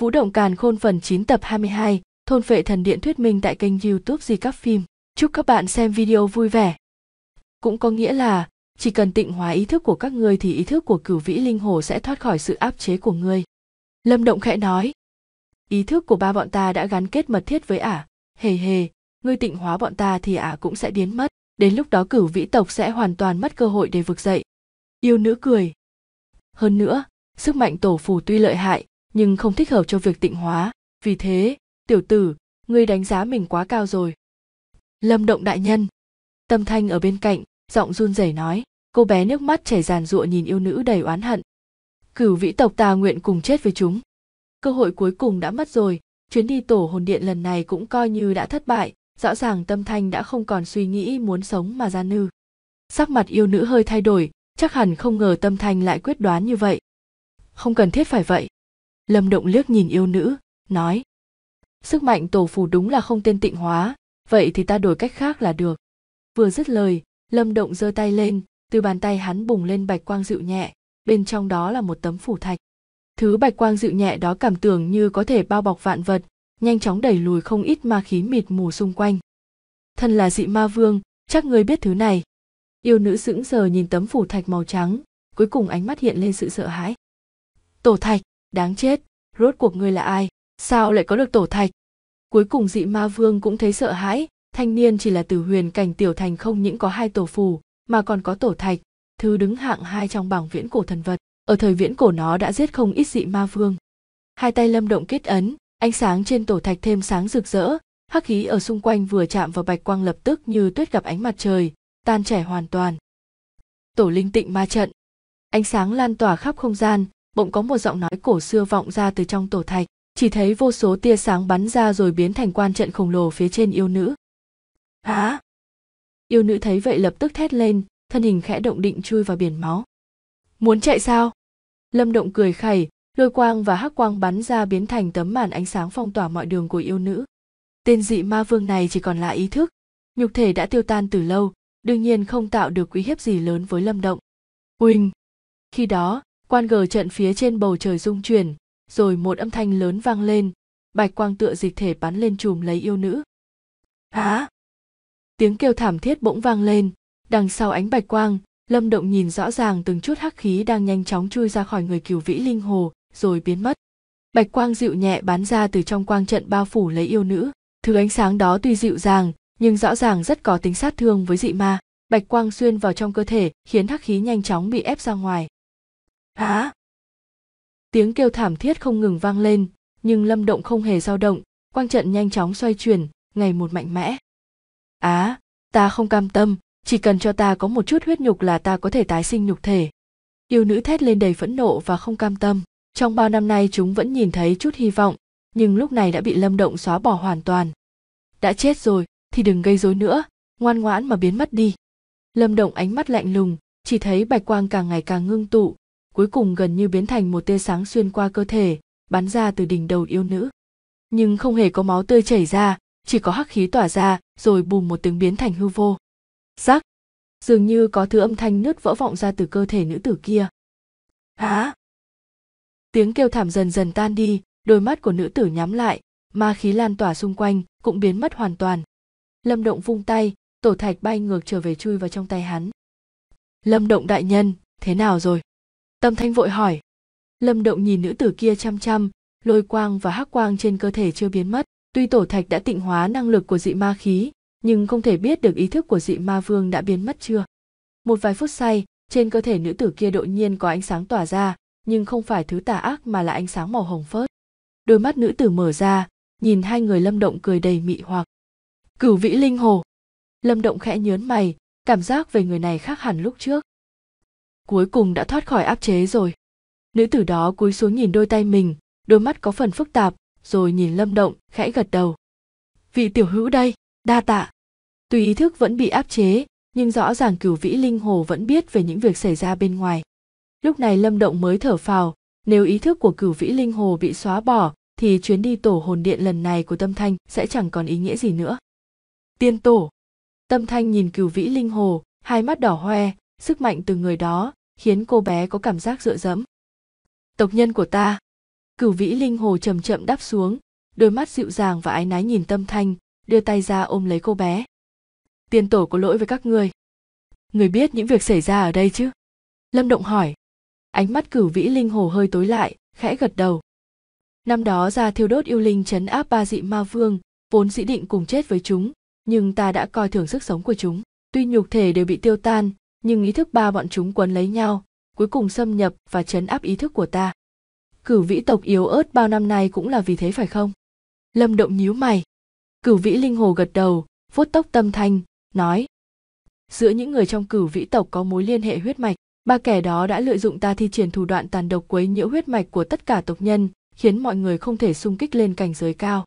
Vũ động càn khôn phần 9 tập 22, thôn phệ thần điện thuyết minh tại kênh youtube Di các phim. Chúc các bạn xem video vui vẻ. Cũng có nghĩa là, chỉ cần tịnh hóa ý thức của các ngươi thì ý thức của cửu vĩ linh hồ sẽ thoát khỏi sự áp chế của ngươi. Lâm Động khẽ nói. Ý thức của ba bọn ta đã gắn kết mật thiết với ả, hề hề, ngươi tịnh hóa bọn ta thì ả cũng sẽ biến mất, đến lúc đó cửu vĩ tộc sẽ hoàn toàn mất cơ hội để vực dậy. Yêu nữ cười. Hơn nữa, sức mạnh tổ phù tuy lợi hại, nhưng không thích hợp cho việc tịnh hóa vì thế tiểu tử ngươi đánh giá mình quá cao rồi lâm động đại nhân tâm thanh ở bên cạnh giọng run rẩy nói cô bé nước mắt chảy giàn giụa nhìn yêu nữ đầy oán hận cửu vĩ tộc ta nguyện cùng chết với chúng cơ hội cuối cùng đã mất rồi chuyến đi tổ hồn điện lần này cũng coi như đã thất bại rõ ràng tâm thanh đã không còn suy nghĩ muốn sống mà ra nư sắc mặt yêu nữ hơi thay đổi chắc hẳn không ngờ tâm thanh lại quyết đoán như vậy không cần thiết phải vậy lâm động liếc nhìn yêu nữ nói sức mạnh tổ phù đúng là không tên tịnh hóa vậy thì ta đổi cách khác là được vừa dứt lời lâm động giơ tay lên từ bàn tay hắn bùng lên bạch quang dịu nhẹ bên trong đó là một tấm phủ thạch thứ bạch quang dịu nhẹ đó cảm tưởng như có thể bao bọc vạn vật nhanh chóng đẩy lùi không ít ma khí mịt mù xung quanh thân là dị ma vương chắc ngươi biết thứ này yêu nữ sững sờ nhìn tấm phủ thạch màu trắng cuối cùng ánh mắt hiện lên sự sợ hãi tổ thạch đáng chết rốt cuộc ngươi là ai sao lại có được tổ thạch cuối cùng dị ma vương cũng thấy sợ hãi thanh niên chỉ là từ huyền cảnh tiểu thành không những có hai tổ phù mà còn có tổ thạch thứ đứng hạng hai trong bảng viễn cổ thần vật ở thời viễn cổ nó đã giết không ít dị ma vương hai tay lâm động kết ấn ánh sáng trên tổ thạch thêm sáng rực rỡ hắc khí ở xung quanh vừa chạm vào bạch quang lập tức như tuyết gặp ánh mặt trời tan chảy hoàn toàn tổ linh tịnh ma trận ánh sáng lan tỏa khắp không gian bỗng có một giọng nói cổ xưa vọng ra từ trong tổ thạch chỉ thấy vô số tia sáng bắn ra rồi biến thành quan trận khổng lồ phía trên yêu nữ hả yêu nữ thấy vậy lập tức thét lên thân hình khẽ động định chui vào biển máu muốn chạy sao lâm động cười khẩy lôi quang và hắc quang bắn ra biến thành tấm màn ánh sáng phong tỏa mọi đường của yêu nữ tên dị ma vương này chỉ còn là ý thức nhục thể đã tiêu tan từ lâu đương nhiên không tạo được uy hiếp gì lớn với lâm động uỳnh khi đó quan gờ trận phía trên bầu trời rung chuyển rồi một âm thanh lớn vang lên bạch quang tựa dịch thể bắn lên chùm lấy yêu nữ hả tiếng kêu thảm thiết bỗng vang lên đằng sau ánh bạch quang lâm động nhìn rõ ràng từng chút hắc khí đang nhanh chóng chui ra khỏi người cửu vĩ linh hồ rồi biến mất bạch quang dịu nhẹ bắn ra từ trong quang trận bao phủ lấy yêu nữ thứ ánh sáng đó tuy dịu dàng nhưng rõ ràng rất có tính sát thương với dị ma bạch quang xuyên vào trong cơ thể khiến hắc khí nhanh chóng bị ép ra ngoài Hả? tiếng kêu thảm thiết không ngừng vang lên nhưng lâm động không hề dao động quang trận nhanh chóng xoay chuyển ngày một mạnh mẽ á à, ta không cam tâm chỉ cần cho ta có một chút huyết nhục là ta có thể tái sinh nhục thể yêu nữ thét lên đầy phẫn nộ và không cam tâm trong bao năm nay chúng vẫn nhìn thấy chút hy vọng nhưng lúc này đã bị lâm động xóa bỏ hoàn toàn đã chết rồi thì đừng gây rối nữa ngoan ngoãn mà biến mất đi lâm động ánh mắt lạnh lùng chỉ thấy bạch quang càng ngày càng ngưng tụ cuối cùng gần như biến thành một tia sáng xuyên qua cơ thể bắn ra từ đỉnh đầu yêu nữ nhưng không hề có máu tươi chảy ra chỉ có hắc khí tỏa ra rồi bùm một tiếng biến thành hư vô rắc dường như có thứ âm thanh nứt vỡ vọng ra từ cơ thể nữ tử kia hả tiếng kêu thảm dần dần tan đi đôi mắt của nữ tử nhắm lại ma khí lan tỏa xung quanh cũng biến mất hoàn toàn lâm động vung tay tổ thạch bay ngược trở về chui vào trong tay hắn lâm động đại nhân thế nào rồi Tâm Thanh vội hỏi. Lâm Động nhìn nữ tử kia chăm chăm, lôi quang và hắc quang trên cơ thể chưa biến mất. Tuy tổ thạch đã tịnh hóa năng lực của dị ma khí, nhưng không thể biết được ý thức của dị ma vương đã biến mất chưa. Một vài phút sau trên cơ thể nữ tử kia đột nhiên có ánh sáng tỏa ra, nhưng không phải thứ tà ác mà là ánh sáng màu hồng phớt. Đôi mắt nữ tử mở ra, nhìn hai người Lâm Động cười đầy mị hoặc. Cửu vĩ linh hồ. Lâm Động khẽ nhớn mày, cảm giác về người này khác hẳn lúc trước, cuối cùng đã thoát khỏi áp chế rồi nữ tử đó cúi xuống nhìn đôi tay mình đôi mắt có phần phức tạp rồi nhìn lâm động khẽ gật đầu vị tiểu hữu đây đa tạ tuy ý thức vẫn bị áp chế nhưng rõ ràng cửu vĩ linh hồ vẫn biết về những việc xảy ra bên ngoài lúc này lâm động mới thở phào nếu ý thức của cửu vĩ linh hồ bị xóa bỏ thì chuyến đi tổ hồn điện lần này của tâm thanh sẽ chẳng còn ý nghĩa gì nữa tiên tổ tâm thanh nhìn cửu vĩ linh hồ hai mắt đỏ hoe sức mạnh từ người đó khiến cô bé có cảm giác dựa dẫm tộc nhân của ta cửu vĩ linh hồ chậm chậm đáp xuống đôi mắt dịu dàng và ái náy nhìn tâm thanh đưa tay ra ôm lấy cô bé tiền tổ có lỗi với các ngươi người biết những việc xảy ra ở đây chứ lâm động hỏi ánh mắt cửu vĩ linh hồ hơi tối lại khẽ gật đầu năm đó ra thiêu đốt yêu linh chấn áp ba dị ma vương vốn dĩ định cùng chết với chúng nhưng ta đã coi thường sức sống của chúng tuy nhục thể đều bị tiêu tan nhưng ý thức ba bọn chúng quấn lấy nhau cuối cùng xâm nhập và chấn áp ý thức của ta cửu vĩ tộc yếu ớt bao năm nay cũng là vì thế phải không lâm động nhíu mày cửu vĩ linh hồ gật đầu vuốt tóc tâm thanh nói giữa những người trong cửu vĩ tộc có mối liên hệ huyết mạch ba kẻ đó đã lợi dụng ta thi triển thủ đoạn tàn độc quấy nhiễu huyết mạch của tất cả tộc nhân khiến mọi người không thể sung kích lên cảnh giới cao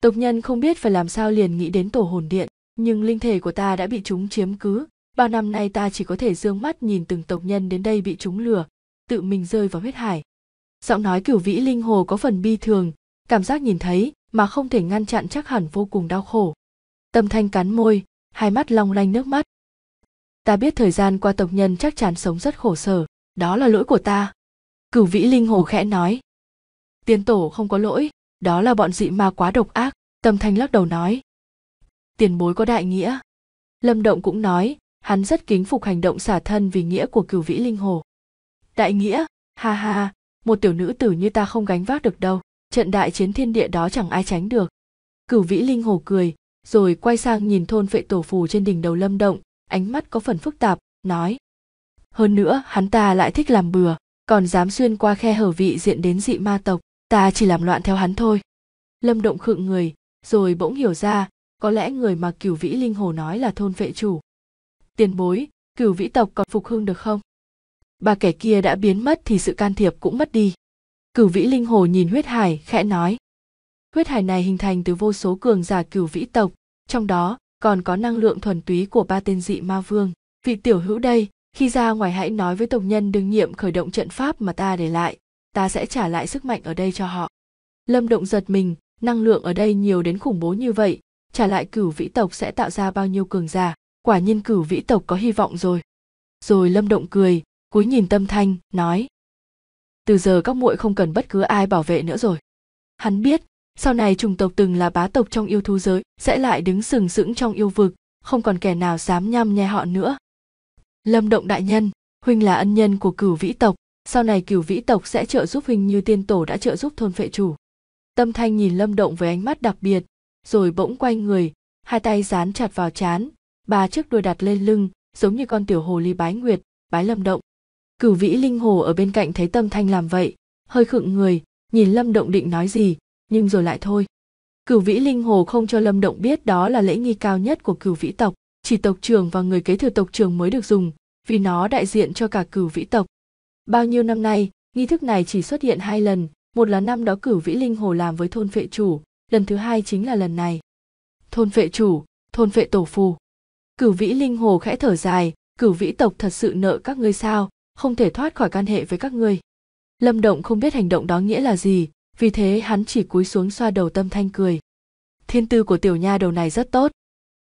tộc nhân không biết phải làm sao liền nghĩ đến tổ hồn điện nhưng linh thể của ta đã bị chúng chiếm cứ bao năm nay ta chỉ có thể dương mắt nhìn từng tộc nhân đến đây bị trúng lừa, tự mình rơi vào huyết hải giọng nói cửu vĩ linh hồ có phần bi thường cảm giác nhìn thấy mà không thể ngăn chặn chắc hẳn vô cùng đau khổ tâm thanh cắn môi hai mắt long lanh nước mắt ta biết thời gian qua tộc nhân chắc chắn sống rất khổ sở đó là lỗi của ta cửu vĩ linh hồ khẽ nói tiên tổ không có lỗi đó là bọn dị ma quá độc ác tâm thanh lắc đầu nói tiền bối có đại nghĩa lâm động cũng nói hắn rất kính phục hành động xả thân vì nghĩa của cửu vĩ linh hồ đại nghĩa ha ha một tiểu nữ tử như ta không gánh vác được đâu trận đại chiến thiên địa đó chẳng ai tránh được cửu vĩ linh hồ cười rồi quay sang nhìn thôn vệ tổ phù trên đỉnh đầu lâm động ánh mắt có phần phức tạp nói hơn nữa hắn ta lại thích làm bừa còn dám xuyên qua khe hở vị diện đến dị ma tộc ta chỉ làm loạn theo hắn thôi lâm động khựng người rồi bỗng hiểu ra có lẽ người mà cửu vĩ linh hồ nói là thôn vệ chủ tiền bối cửu vĩ tộc còn phục hưng được không Bà kẻ kia đã biến mất thì sự can thiệp cũng mất đi cửu vĩ linh hồ nhìn huyết hải khẽ nói huyết hải này hình thành từ vô số cường giả cửu vĩ tộc trong đó còn có năng lượng thuần túy của ba tên dị ma vương vị tiểu hữu đây khi ra ngoài hãy nói với tộc nhân đương nhiệm khởi động trận pháp mà ta để lại ta sẽ trả lại sức mạnh ở đây cho họ lâm động giật mình năng lượng ở đây nhiều đến khủng bố như vậy trả lại cửu vĩ tộc sẽ tạo ra bao nhiêu cường giả quả nhiên cửu vĩ tộc có hy vọng rồi rồi lâm động cười cúi nhìn tâm thanh nói từ giờ các muội không cần bất cứ ai bảo vệ nữa rồi hắn biết sau này chủng tộc từng là bá tộc trong yêu thú giới sẽ lại đứng sừng sững trong yêu vực không còn kẻ nào dám nhăm nhe họ nữa lâm động đại nhân huynh là ân nhân của cửu vĩ tộc sau này cửu vĩ tộc sẽ trợ giúp huynh như tiên tổ đã trợ giúp thôn vệ chủ tâm thanh nhìn lâm động với ánh mắt đặc biệt rồi bỗng quay người hai tay dán chặt vào chán ba chiếc đuôi đặt lên lưng giống như con tiểu hồ ly bái nguyệt bái lâm động cửu vĩ linh hồ ở bên cạnh thấy tâm thanh làm vậy hơi khựng người nhìn lâm động định nói gì nhưng rồi lại thôi cửu vĩ linh hồ không cho lâm động biết đó là lễ nghi cao nhất của cửu vĩ tộc chỉ tộc trưởng và người kế thừa tộc trưởng mới được dùng vì nó đại diện cho cả cửu vĩ tộc bao nhiêu năm nay nghi thức này chỉ xuất hiện hai lần một là năm đó cửu vĩ linh hồ làm với thôn vệ chủ lần thứ hai chính là lần này thôn vệ chủ thôn vệ tổ phù cửu vĩ linh hồ khẽ thở dài cửu vĩ tộc thật sự nợ các ngươi sao không thể thoát khỏi quan hệ với các ngươi lâm động không biết hành động đó nghĩa là gì vì thế hắn chỉ cúi xuống xoa đầu tâm thanh cười thiên tư của tiểu nha đầu này rất tốt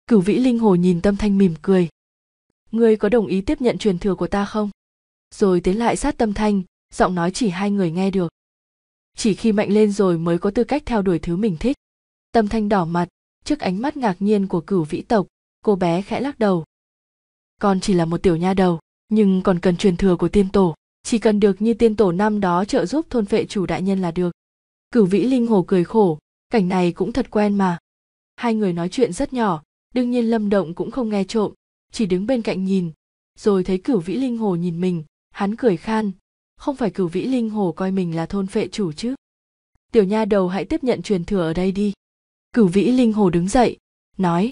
cửu vĩ linh hồ nhìn tâm thanh mỉm cười ngươi có đồng ý tiếp nhận truyền thừa của ta không rồi tiến lại sát tâm thanh giọng nói chỉ hai người nghe được chỉ khi mạnh lên rồi mới có tư cách theo đuổi thứ mình thích tâm thanh đỏ mặt trước ánh mắt ngạc nhiên của cửu vĩ tộc cô bé khẽ lắc đầu con chỉ là một tiểu nha đầu nhưng còn cần truyền thừa của tiên tổ chỉ cần được như tiên tổ năm đó trợ giúp thôn vệ chủ đại nhân là được cửu vĩ linh hồ cười khổ cảnh này cũng thật quen mà hai người nói chuyện rất nhỏ đương nhiên lâm động cũng không nghe trộm chỉ đứng bên cạnh nhìn rồi thấy cửu vĩ linh hồ nhìn mình hắn cười khan không phải cửu vĩ linh hồ coi mình là thôn vệ chủ chứ tiểu nha đầu hãy tiếp nhận truyền thừa ở đây đi cửu vĩ linh hồ đứng dậy nói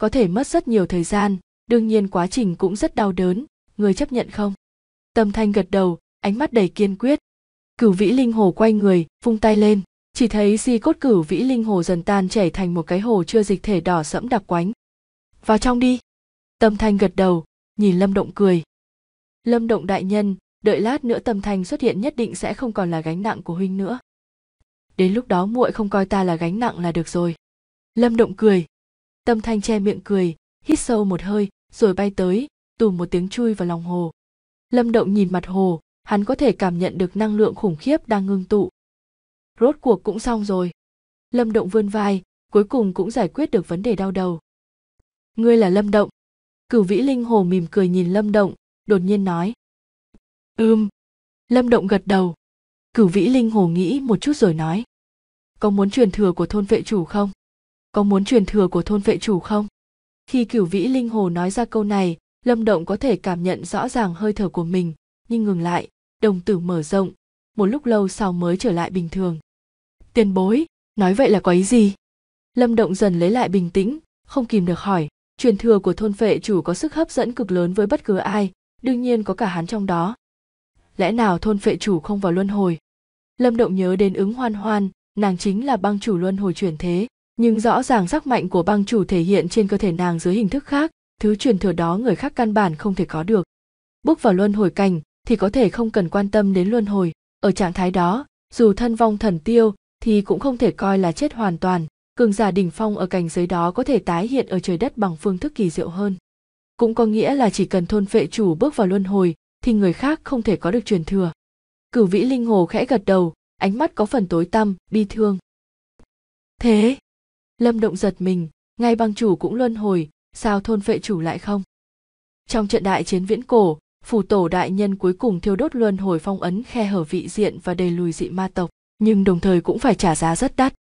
có thể mất rất nhiều thời gian đương nhiên quá trình cũng rất đau đớn người chấp nhận không tâm thanh gật đầu ánh mắt đầy kiên quyết cửu vĩ linh hồ quay người vung tay lên chỉ thấy di cốt cửu vĩ linh hồ dần tan chảy thành một cái hồ chưa dịch thể đỏ sẫm đặc quánh vào trong đi tâm thanh gật đầu nhìn lâm động cười lâm động đại nhân đợi lát nữa tâm thanh xuất hiện nhất định sẽ không còn là gánh nặng của huynh nữa đến lúc đó muội không coi ta là gánh nặng là được rồi lâm động cười tâm thanh che miệng cười hít sâu một hơi rồi bay tới tùm một tiếng chui vào lòng hồ lâm động nhìn mặt hồ hắn có thể cảm nhận được năng lượng khủng khiếp đang ngưng tụ rốt cuộc cũng xong rồi lâm động vươn vai cuối cùng cũng giải quyết được vấn đề đau đầu ngươi là lâm động cửu vĩ linh hồ mỉm cười nhìn lâm động đột nhiên nói ưm lâm động gật đầu cửu vĩ linh hồ nghĩ một chút rồi nói có muốn truyền thừa của thôn vệ chủ không có muốn truyền thừa của thôn vệ chủ không khi cửu vĩ linh hồ nói ra câu này lâm động có thể cảm nhận rõ ràng hơi thở của mình nhưng ngừng lại đồng tử mở rộng một lúc lâu sau mới trở lại bình thường tiền bối nói vậy là có ý gì lâm động dần lấy lại bình tĩnh không kìm được hỏi truyền thừa của thôn vệ chủ có sức hấp dẫn cực lớn với bất cứ ai đương nhiên có cả hắn trong đó lẽ nào thôn vệ chủ không vào luân hồi lâm động nhớ đến ứng hoan hoan nàng chính là băng chủ luân hồi chuyển thế nhưng rõ ràng sắc mạnh của băng chủ thể hiện trên cơ thể nàng dưới hình thức khác thứ truyền thừa đó người khác căn bản không thể có được bước vào luân hồi cảnh thì có thể không cần quan tâm đến luân hồi ở trạng thái đó dù thân vong thần tiêu thì cũng không thể coi là chết hoàn toàn cường giả đỉnh phong ở cảnh giới đó có thể tái hiện ở trời đất bằng phương thức kỳ diệu hơn cũng có nghĩa là chỉ cần thôn vệ chủ bước vào luân hồi thì người khác không thể có được truyền thừa cửu vĩ linh hồ khẽ gật đầu ánh mắt có phần tối tăm bi thương thế lâm động giật mình ngay băng chủ cũng luân hồi sao thôn vệ chủ lại không trong trận đại chiến viễn cổ phủ tổ đại nhân cuối cùng thiêu đốt luân hồi phong ấn khe hở vị diện và đẩy lùi dị ma tộc nhưng đồng thời cũng phải trả giá rất đắt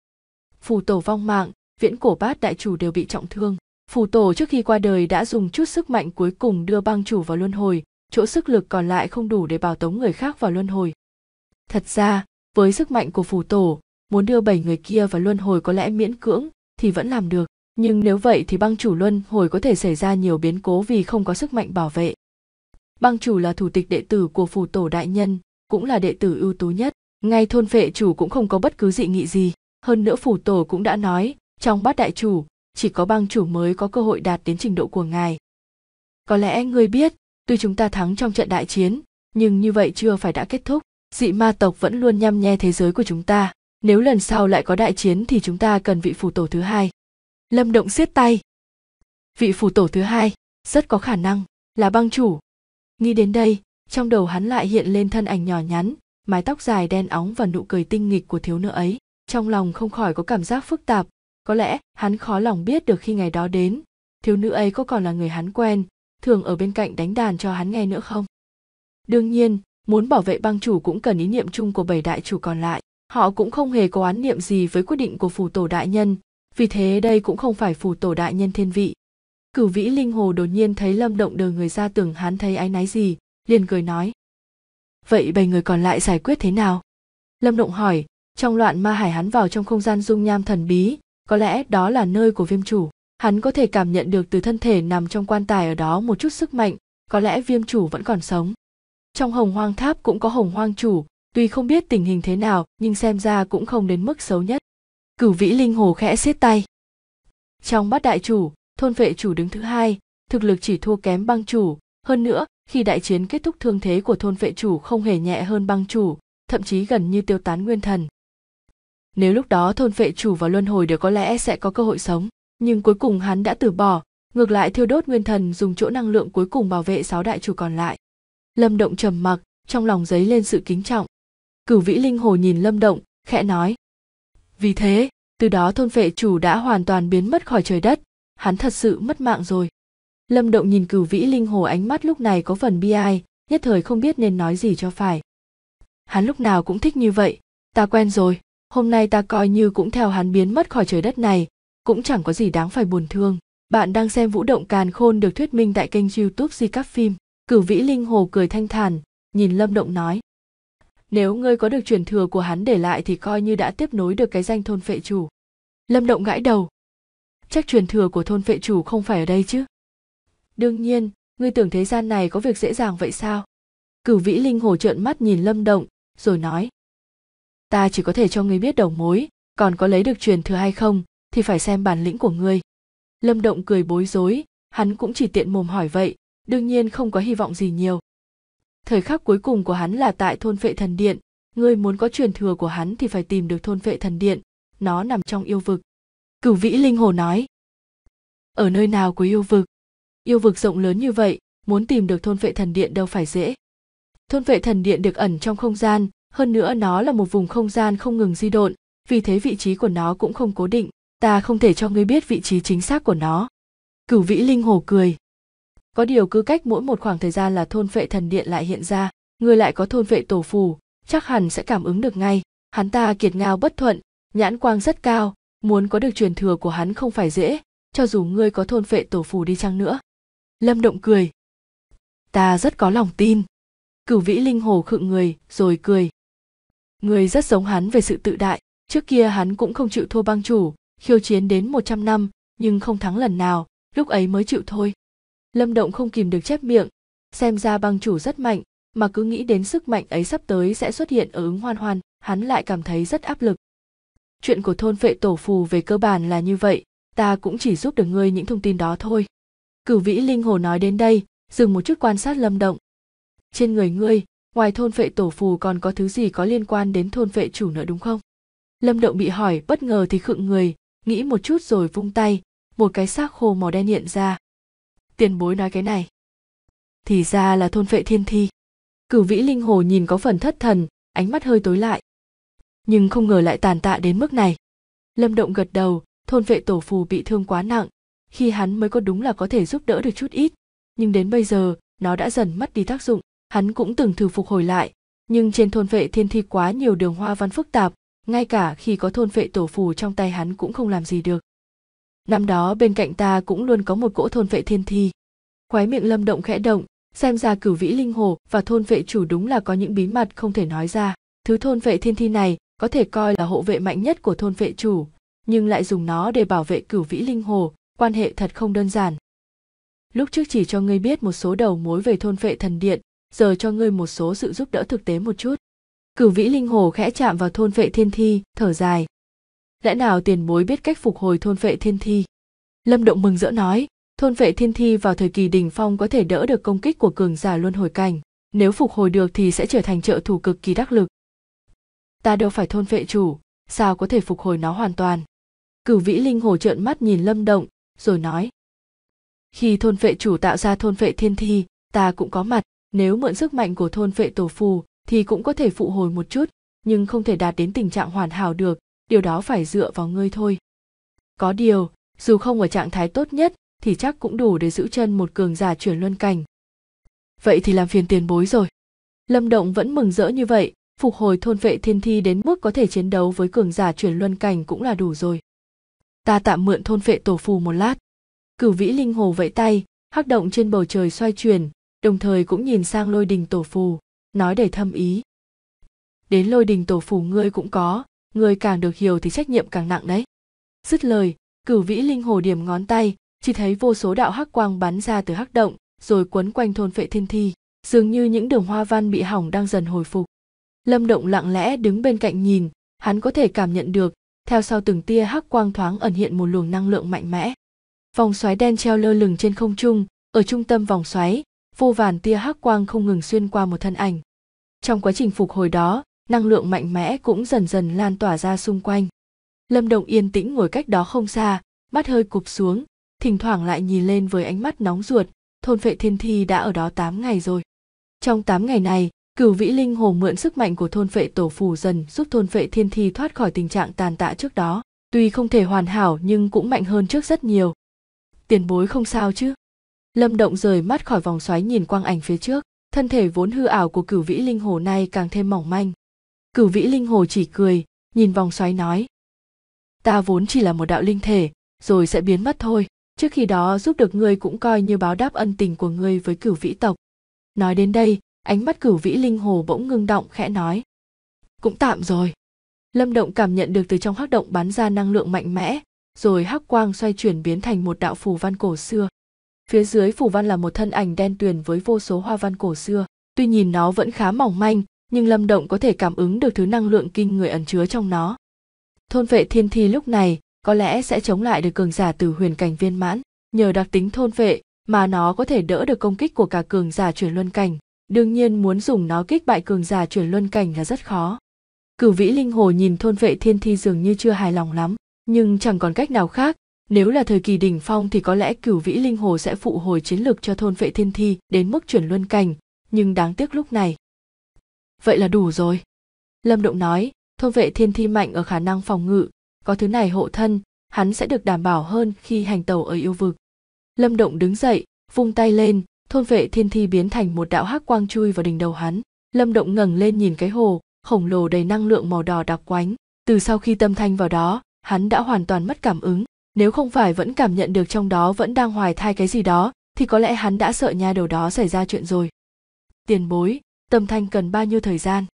phủ tổ vong mạng viễn cổ bát đại chủ đều bị trọng thương phủ tổ trước khi qua đời đã dùng chút sức mạnh cuối cùng đưa băng chủ vào luân hồi chỗ sức lực còn lại không đủ để bảo tống người khác vào luân hồi thật ra với sức mạnh của phủ tổ muốn đưa bảy người kia vào luân hồi có lẽ miễn cưỡng thì vẫn làm được nhưng nếu vậy thì băng chủ luân hồi có thể xảy ra nhiều biến cố vì không có sức mạnh bảo vệ băng chủ là thủ tịch đệ tử của phủ tổ đại nhân cũng là đệ tử ưu tú nhất ngay thôn vệ chủ cũng không có bất cứ dị nghị gì hơn nữa phủ tổ cũng đã nói trong bát đại chủ chỉ có băng chủ mới có cơ hội đạt đến trình độ của ngài có lẽ ngươi biết tuy chúng ta thắng trong trận đại chiến nhưng như vậy chưa phải đã kết thúc dị ma tộc vẫn luôn nhăm nhe thế giới của chúng ta nếu lần sau lại có đại chiến thì chúng ta cần vị phủ tổ thứ hai lâm động siết tay vị phủ tổ thứ hai rất có khả năng là băng chủ nghĩ đến đây trong đầu hắn lại hiện lên thân ảnh nhỏ nhắn mái tóc dài đen óng và nụ cười tinh nghịch của thiếu nữ ấy trong lòng không khỏi có cảm giác phức tạp có lẽ hắn khó lòng biết được khi ngày đó đến thiếu nữ ấy có còn là người hắn quen thường ở bên cạnh đánh đàn cho hắn nghe nữa không đương nhiên muốn bảo vệ băng chủ cũng cần ý niệm chung của bảy đại chủ còn lại họ cũng không hề có oán niệm gì với quyết định của phủ tổ đại nhân vì thế đây cũng không phải phủ tổ đại nhân thiên vị cửu vĩ linh hồ đột nhiên thấy lâm động đờ người ra tưởng hắn thấy áy náy gì liền cười nói vậy bảy người còn lại giải quyết thế nào lâm động hỏi trong loạn ma hải hắn vào trong không gian dung nham thần bí có lẽ đó là nơi của viêm chủ hắn có thể cảm nhận được từ thân thể nằm trong quan tài ở đó một chút sức mạnh có lẽ viêm chủ vẫn còn sống trong hồng hoang tháp cũng có hồng hoang chủ tuy không biết tình hình thế nào nhưng xem ra cũng không đến mức xấu nhất cửu vĩ linh hồ khẽ xiết tay trong bát đại chủ thôn vệ chủ đứng thứ hai thực lực chỉ thua kém băng chủ hơn nữa khi đại chiến kết thúc thương thế của thôn vệ chủ không hề nhẹ hơn băng chủ thậm chí gần như tiêu tán nguyên thần nếu lúc đó thôn vệ chủ và luân hồi đều có lẽ sẽ có cơ hội sống nhưng cuối cùng hắn đã từ bỏ ngược lại thiêu đốt nguyên thần dùng chỗ năng lượng cuối cùng bảo vệ sáu đại chủ còn lại lâm động trầm mặc trong lòng giấy lên sự kính trọng cửu vĩ linh hồ nhìn lâm động khẽ nói vì thế từ đó thôn vệ chủ đã hoàn toàn biến mất khỏi trời đất hắn thật sự mất mạng rồi lâm động nhìn cửu vĩ linh hồ ánh mắt lúc này có phần bi ai nhất thời không biết nên nói gì cho phải hắn lúc nào cũng thích như vậy ta quen rồi hôm nay ta coi như cũng theo hắn biến mất khỏi trời đất này cũng chẳng có gì đáng phải buồn thương bạn đang xem vũ động càn khôn được thuyết minh tại kênh youtube di các phim cửu vĩ linh hồ cười thanh thản nhìn lâm động nói nếu ngươi có được truyền thừa của hắn để lại thì coi như đã tiếp nối được cái danh thôn phệ chủ lâm động gãi đầu chắc truyền thừa của thôn phệ chủ không phải ở đây chứ đương nhiên ngươi tưởng thế gian này có việc dễ dàng vậy sao cửu vĩ linh hồ trợn mắt nhìn lâm động rồi nói ta chỉ có thể cho ngươi biết đầu mối còn có lấy được truyền thừa hay không thì phải xem bản lĩnh của ngươi lâm động cười bối rối hắn cũng chỉ tiện mồm hỏi vậy đương nhiên không có hy vọng gì nhiều thời khắc cuối cùng của hắn là tại thôn vệ thần điện ngươi muốn có truyền thừa của hắn thì phải tìm được thôn vệ thần điện nó nằm trong yêu vực cửu vĩ linh hồ nói ở nơi nào của yêu vực yêu vực rộng lớn như vậy muốn tìm được thôn vệ thần điện đâu phải dễ thôn vệ thần điện được ẩn trong không gian hơn nữa nó là một vùng không gian không ngừng di độn vì thế vị trí của nó cũng không cố định ta không thể cho ngươi biết vị trí chính xác của nó cửu vĩ linh hồ cười có điều cứ cách mỗi một khoảng thời gian là thôn vệ thần điện lại hiện ra người lại có thôn vệ tổ phù chắc hẳn sẽ cảm ứng được ngay hắn ta kiệt ngao bất thuận nhãn quang rất cao muốn có được truyền thừa của hắn không phải dễ cho dù ngươi có thôn vệ tổ phù đi chăng nữa lâm động cười ta rất có lòng tin cửu vĩ linh hồ khựng người rồi cười người rất giống hắn về sự tự đại trước kia hắn cũng không chịu thua băng chủ khiêu chiến đến một trăm năm nhưng không thắng lần nào lúc ấy mới chịu thôi lâm động không kìm được chép miệng xem ra băng chủ rất mạnh mà cứ nghĩ đến sức mạnh ấy sắp tới sẽ xuất hiện ở ứng hoan hoan hắn lại cảm thấy rất áp lực chuyện của thôn vệ tổ phù về cơ bản là như vậy ta cũng chỉ giúp được ngươi những thông tin đó thôi cửu vĩ linh hồ nói đến đây dừng một chút quan sát lâm động trên người ngươi ngoài thôn vệ tổ phù còn có thứ gì có liên quan đến thôn vệ chủ nữa đúng không lâm động bị hỏi bất ngờ thì khựng người nghĩ một chút rồi vung tay một cái xác khô màu đen hiện ra tiền bối nói cái này thì ra là thôn vệ thiên thi cửu vĩ linh hồ nhìn có phần thất thần ánh mắt hơi tối lại nhưng không ngờ lại tàn tạ đến mức này lâm động gật đầu thôn vệ tổ phù bị thương quá nặng khi hắn mới có đúng là có thể giúp đỡ được chút ít nhưng đến bây giờ nó đã dần mất đi tác dụng hắn cũng từng thử phục hồi lại nhưng trên thôn vệ thiên thi quá nhiều đường hoa văn phức tạp ngay cả khi có thôn vệ tổ phù trong tay hắn cũng không làm gì được năm đó bên cạnh ta cũng luôn có một cỗ thôn vệ thiên thi khoái miệng lâm động khẽ động xem ra cửu vĩ linh hồ và thôn vệ chủ đúng là có những bí mật không thể nói ra thứ thôn vệ thiên thi này có thể coi là hộ vệ mạnh nhất của thôn vệ chủ nhưng lại dùng nó để bảo vệ cửu vĩ linh hồ quan hệ thật không đơn giản lúc trước chỉ cho ngươi biết một số đầu mối về thôn vệ thần điện giờ cho ngươi một số sự giúp đỡ thực tế một chút cửu vĩ linh hồ khẽ chạm vào thôn vệ thiên thi thở dài lẽ nào tiền bối biết cách phục hồi thôn vệ thiên thi lâm động mừng rỡ nói thôn vệ thiên thi vào thời kỳ đỉnh phong có thể đỡ được công kích của cường giả luân hồi cảnh nếu phục hồi được thì sẽ trở thành trợ thủ cực kỳ đắc lực ta đâu phải thôn vệ chủ sao có thể phục hồi nó hoàn toàn cửu vĩ linh hồ trợn mắt nhìn lâm động rồi nói khi thôn vệ chủ tạo ra thôn vệ thiên thi ta cũng có mặt nếu mượn sức mạnh của thôn vệ tổ phù thì cũng có thể phụ hồi một chút nhưng không thể đạt đến tình trạng hoàn hảo được điều đó phải dựa vào ngươi thôi có điều dù không ở trạng thái tốt nhất thì chắc cũng đủ để giữ chân một cường giả chuyển luân cảnh vậy thì làm phiền tiền bối rồi lâm động vẫn mừng rỡ như vậy phục hồi thôn vệ thiên thi đến mức có thể chiến đấu với cường giả chuyển luân cảnh cũng là đủ rồi ta tạm mượn thôn vệ tổ phù một lát cửu vĩ linh hồ vẫy tay hắc động trên bầu trời xoay chuyển đồng thời cũng nhìn sang lôi đình tổ phù nói để thâm ý đến lôi đình tổ phù ngươi cũng có người càng được hiểu thì trách nhiệm càng nặng đấy dứt lời cửu vĩ linh hồ điểm ngón tay chỉ thấy vô số đạo hắc quang bắn ra từ hắc động rồi quấn quanh thôn phệ thiên thi dường như những đường hoa văn bị hỏng đang dần hồi phục lâm động lặng lẽ đứng bên cạnh nhìn hắn có thể cảm nhận được theo sau từng tia hắc quang thoáng ẩn hiện một luồng năng lượng mạnh mẽ vòng xoáy đen treo lơ lửng trên không trung ở trung tâm vòng xoáy vô vàn tia hắc quang không ngừng xuyên qua một thân ảnh trong quá trình phục hồi đó năng lượng mạnh mẽ cũng dần dần lan tỏa ra xung quanh. Lâm Động yên tĩnh ngồi cách đó không xa, mắt hơi cụp xuống, thỉnh thoảng lại nhìn lên với ánh mắt nóng ruột, thôn vệ thiên thi đã ở đó 8 ngày rồi. Trong 8 ngày này, cửu vĩ linh hồ mượn sức mạnh của thôn vệ tổ phù dần giúp thôn vệ thiên thi thoát khỏi tình trạng tàn tạ trước đó, tuy không thể hoàn hảo nhưng cũng mạnh hơn trước rất nhiều. Tiền bối không sao chứ? Lâm Động rời mắt khỏi vòng xoáy nhìn quang ảnh phía trước, thân thể vốn hư ảo của cửu vĩ linh hồ này càng thêm mỏng manh, cửu vĩ linh hồ chỉ cười nhìn vòng xoáy nói ta vốn chỉ là một đạo linh thể rồi sẽ biến mất thôi trước khi đó giúp được ngươi cũng coi như báo đáp ân tình của ngươi với cửu vĩ tộc nói đến đây ánh mắt cửu vĩ linh hồ bỗng ngưng động khẽ nói cũng tạm rồi lâm động cảm nhận được từ trong hắc động bắn ra năng lượng mạnh mẽ rồi hắc quang xoay chuyển biến thành một đạo phù văn cổ xưa phía dưới phù văn là một thân ảnh đen tuyền với vô số hoa văn cổ xưa tuy nhìn nó vẫn khá mỏng manh nhưng lâm động có thể cảm ứng được thứ năng lượng kinh người ẩn chứa trong nó thôn vệ thiên thi lúc này có lẽ sẽ chống lại được cường giả từ huyền cảnh viên mãn nhờ đặc tính thôn vệ mà nó có thể đỡ được công kích của cả cường giả chuyển luân cảnh đương nhiên muốn dùng nó kích bại cường giả chuyển luân cảnh là rất khó cửu vĩ linh hồ nhìn thôn vệ thiên thi dường như chưa hài lòng lắm nhưng chẳng còn cách nào khác nếu là thời kỳ đỉnh phong thì có lẽ cửu vĩ linh hồ sẽ phụ hồi chiến lược cho thôn vệ thiên thi đến mức chuyển luân cảnh nhưng đáng tiếc lúc này vậy là đủ rồi lâm động nói thôn vệ thiên thi mạnh ở khả năng phòng ngự có thứ này hộ thân hắn sẽ được đảm bảo hơn khi hành tàu ở yêu vực lâm động đứng dậy vung tay lên thôn vệ thiên thi biến thành một đạo hắc quang chui vào đỉnh đầu hắn lâm động ngẩng lên nhìn cái hồ khổng lồ đầy năng lượng màu đỏ đặc quánh từ sau khi tâm thanh vào đó hắn đã hoàn toàn mất cảm ứng nếu không phải vẫn cảm nhận được trong đó vẫn đang hoài thai cái gì đó thì có lẽ hắn đã sợ nha đầu đó xảy ra chuyện rồi tiền bối Tâm Thanh cần bao nhiêu thời gian?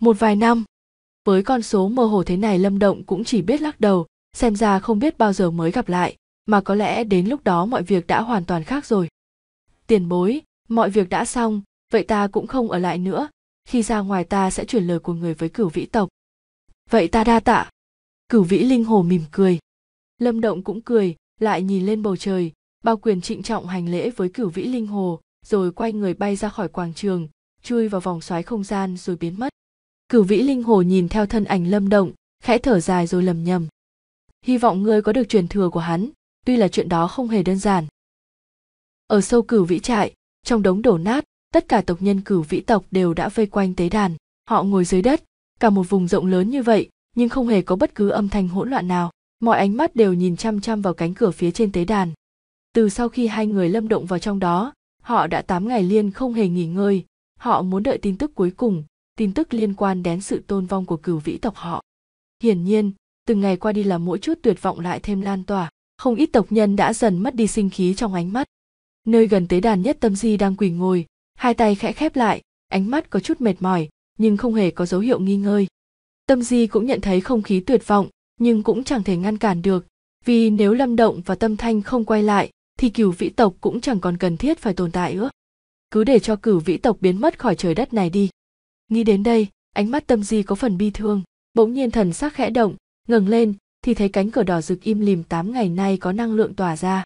Một vài năm. Với con số mơ hồ thế này Lâm Động cũng chỉ biết lắc đầu, xem ra không biết bao giờ mới gặp lại, mà có lẽ đến lúc đó mọi việc đã hoàn toàn khác rồi. Tiền bối, mọi việc đã xong, vậy ta cũng không ở lại nữa, khi ra ngoài ta sẽ chuyển lời của người với cửu vĩ tộc. Vậy ta đa tạ. Cửu vĩ linh hồ mỉm cười. Lâm Động cũng cười, lại nhìn lên bầu trời, bao quyền trịnh trọng hành lễ với cửu vĩ linh hồ, rồi quay người bay ra khỏi quảng trường, chui vào vòng xoáy không gian rồi biến mất cửu vĩ linh hồ nhìn theo thân ảnh lâm động khẽ thở dài rồi lầm nhầm hy vọng ngươi có được truyền thừa của hắn tuy là chuyện đó không hề đơn giản ở sâu cửu vĩ trại trong đống đổ nát tất cả tộc nhân cửu vĩ tộc đều đã vây quanh tế đàn họ ngồi dưới đất cả một vùng rộng lớn như vậy nhưng không hề có bất cứ âm thanh hỗn loạn nào mọi ánh mắt đều nhìn chăm chăm vào cánh cửa phía trên tế đàn từ sau khi hai người lâm động vào trong đó họ đã tám ngày liên không hề nghỉ ngơi họ muốn đợi tin tức cuối cùng tin tức liên quan đến sự tôn vong của cửu vĩ tộc họ hiển nhiên từng ngày qua đi là mỗi chút tuyệt vọng lại thêm lan tỏa không ít tộc nhân đã dần mất đi sinh khí trong ánh mắt nơi gần tế đàn nhất tâm di đang quỳ ngồi hai tay khẽ khép lại ánh mắt có chút mệt mỏi nhưng không hề có dấu hiệu nghi ngơi tâm di cũng nhận thấy không khí tuyệt vọng nhưng cũng chẳng thể ngăn cản được vì nếu lâm động và tâm thanh không quay lại thì cửu vĩ tộc cũng chẳng còn cần thiết phải tồn tại nữa cứ để cho cửu vĩ tộc biến mất khỏi trời đất này đi nghĩ đến đây ánh mắt tâm di có phần bi thương bỗng nhiên thần sắc khẽ động ngẩng lên thì thấy cánh cửa đỏ rực im lìm tám ngày nay có năng lượng tỏa ra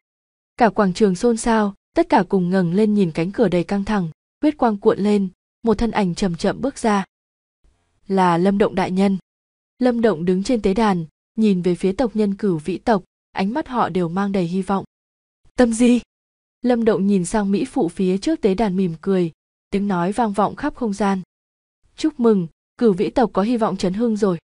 cả quảng trường xôn xao tất cả cùng ngẩng lên nhìn cánh cửa đầy căng thẳng huyết quang cuộn lên một thân ảnh chậm chậm bước ra là lâm động đại nhân lâm động đứng trên tế đàn nhìn về phía tộc nhân cửu vĩ tộc ánh mắt họ đều mang đầy hy vọng tâm di lâm động nhìn sang mỹ phụ phía trước tế đàn mỉm cười tiếng nói vang vọng khắp không gian chúc mừng cửu vĩ tộc có hy vọng chấn hương rồi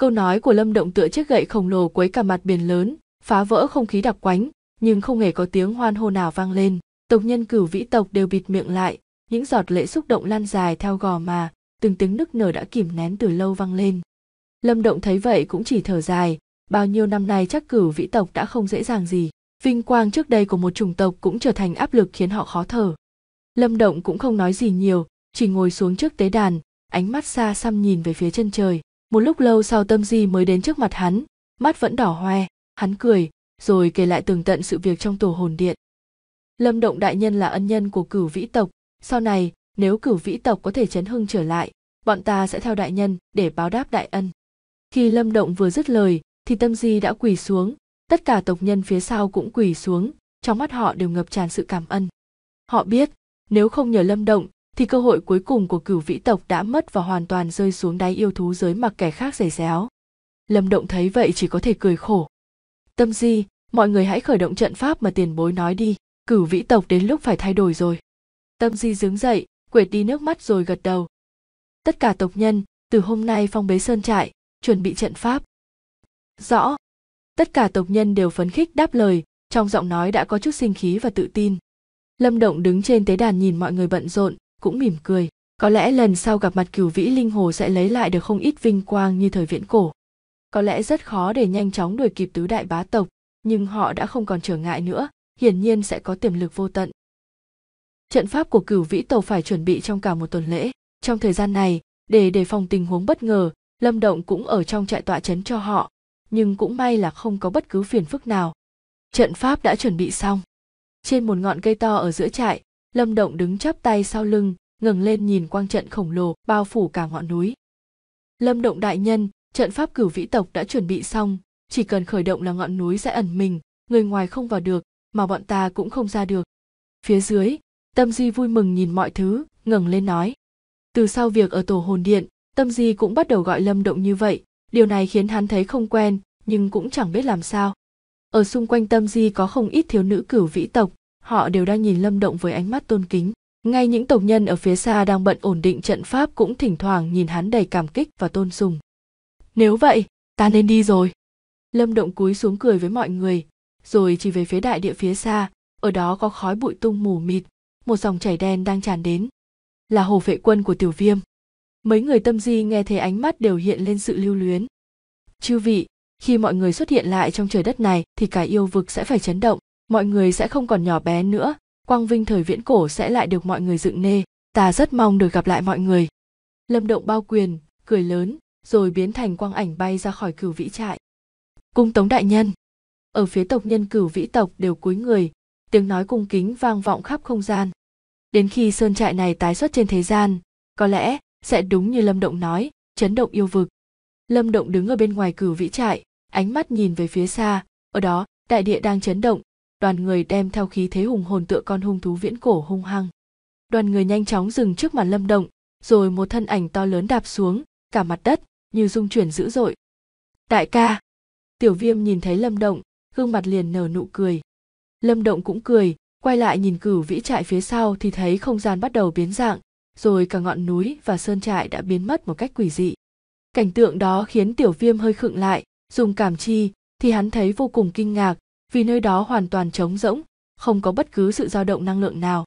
câu nói của lâm động tựa chiếc gậy khổng lồ quấy cả mặt biển lớn phá vỡ không khí đặc quánh nhưng không hề có tiếng hoan hô nào vang lên tộc nhân cửu vĩ tộc đều bịt miệng lại những giọt lệ xúc động lan dài theo gò mà từng tiếng nức nở đã kìm nén từ lâu vang lên lâm động thấy vậy cũng chỉ thở dài bao nhiêu năm nay chắc cửu vĩ tộc đã không dễ dàng gì Vinh quang trước đây của một chủng tộc cũng trở thành áp lực khiến họ khó thở. Lâm Động cũng không nói gì nhiều, chỉ ngồi xuống trước tế đàn, ánh mắt xa xăm nhìn về phía chân trời. Một lúc lâu sau Tâm Di mới đến trước mặt hắn, mắt vẫn đỏ hoe, hắn cười, rồi kể lại tường tận sự việc trong tổ hồn điện. Lâm Động đại nhân là ân nhân của cửu vĩ tộc, sau này nếu cửu vĩ tộc có thể chấn hưng trở lại, bọn ta sẽ theo đại nhân để báo đáp đại ân. Khi Lâm Động vừa dứt lời thì Tâm Di đã quỳ xuống, tất cả tộc nhân phía sau cũng quỳ xuống trong mắt họ đều ngập tràn sự cảm ơn họ biết nếu không nhờ lâm động thì cơ hội cuối cùng của cửu vĩ tộc đã mất và hoàn toàn rơi xuống đáy yêu thú giới mặc kẻ khác giày xéo lâm động thấy vậy chỉ có thể cười khổ tâm di mọi người hãy khởi động trận pháp mà tiền bối nói đi cửu vĩ tộc đến lúc phải thay đổi rồi tâm di đứng dậy quệt đi nước mắt rồi gật đầu tất cả tộc nhân từ hôm nay phong bế sơn trại chuẩn bị trận pháp rõ tất cả tộc nhân đều phấn khích đáp lời trong giọng nói đã có chút sinh khí và tự tin lâm động đứng trên tế đàn nhìn mọi người bận rộn cũng mỉm cười có lẽ lần sau gặp mặt cửu vĩ linh hồ sẽ lấy lại được không ít vinh quang như thời viễn cổ có lẽ rất khó để nhanh chóng đuổi kịp tứ đại bá tộc nhưng họ đã không còn trở ngại nữa hiển nhiên sẽ có tiềm lực vô tận trận pháp của cửu vĩ tộc phải chuẩn bị trong cả một tuần lễ trong thời gian này để đề phòng tình huống bất ngờ lâm động cũng ở trong trại tọa chấn cho họ nhưng cũng may là không có bất cứ phiền phức nào. Trận pháp đã chuẩn bị xong. Trên một ngọn cây to ở giữa trại, Lâm Động đứng chắp tay sau lưng, ngẩng lên nhìn quang trận khổng lồ bao phủ cả ngọn núi. Lâm Động đại nhân, trận pháp cửu vĩ tộc đã chuẩn bị xong, chỉ cần khởi động là ngọn núi sẽ ẩn mình, người ngoài không vào được, mà bọn ta cũng không ra được. Phía dưới, Tâm Di vui mừng nhìn mọi thứ, ngẩng lên nói. Từ sau việc ở tổ hồn điện, Tâm Di cũng bắt đầu gọi Lâm Động như vậy, điều này khiến hắn thấy không quen nhưng cũng chẳng biết làm sao ở xung quanh tâm di có không ít thiếu nữ cửu vĩ tộc họ đều đang nhìn lâm động với ánh mắt tôn kính ngay những tộc nhân ở phía xa đang bận ổn định trận pháp cũng thỉnh thoảng nhìn hắn đầy cảm kích và tôn sùng nếu vậy ta nên đi rồi lâm động cúi xuống cười với mọi người rồi chỉ về phía đại địa phía xa ở đó có khói bụi tung mù mịt một dòng chảy đen đang tràn đến là hồ vệ quân của tiểu viêm mấy người tâm di nghe thấy ánh mắt đều hiện lên sự lưu luyến chư vị khi mọi người xuất hiện lại trong trời đất này thì cả yêu vực sẽ phải chấn động mọi người sẽ không còn nhỏ bé nữa quang vinh thời viễn cổ sẽ lại được mọi người dựng nê ta rất mong được gặp lại mọi người lâm động bao quyền cười lớn rồi biến thành quang ảnh bay ra khỏi cửu vĩ trại cung tống đại nhân ở phía tộc nhân cửu vĩ tộc đều cúi người tiếng nói cung kính vang vọng khắp không gian đến khi sơn trại này tái xuất trên thế gian có lẽ sẽ đúng như lâm động nói chấn động yêu vực lâm động đứng ở bên ngoài cửu vĩ trại ánh mắt nhìn về phía xa ở đó đại địa đang chấn động đoàn người đem theo khí thế hùng hồn tựa con hung thú viễn cổ hung hăng đoàn người nhanh chóng dừng trước mặt lâm động rồi một thân ảnh to lớn đạp xuống cả mặt đất như rung chuyển dữ dội đại ca tiểu viêm nhìn thấy lâm động gương mặt liền nở nụ cười lâm động cũng cười quay lại nhìn cửu vĩ trại phía sau thì thấy không gian bắt đầu biến dạng rồi cả ngọn núi và sơn trại đã biến mất một cách quỷ dị cảnh tượng đó khiến tiểu viêm hơi khựng lại dùng cảm chi thì hắn thấy vô cùng kinh ngạc vì nơi đó hoàn toàn trống rỗng không có bất cứ sự dao động năng lượng nào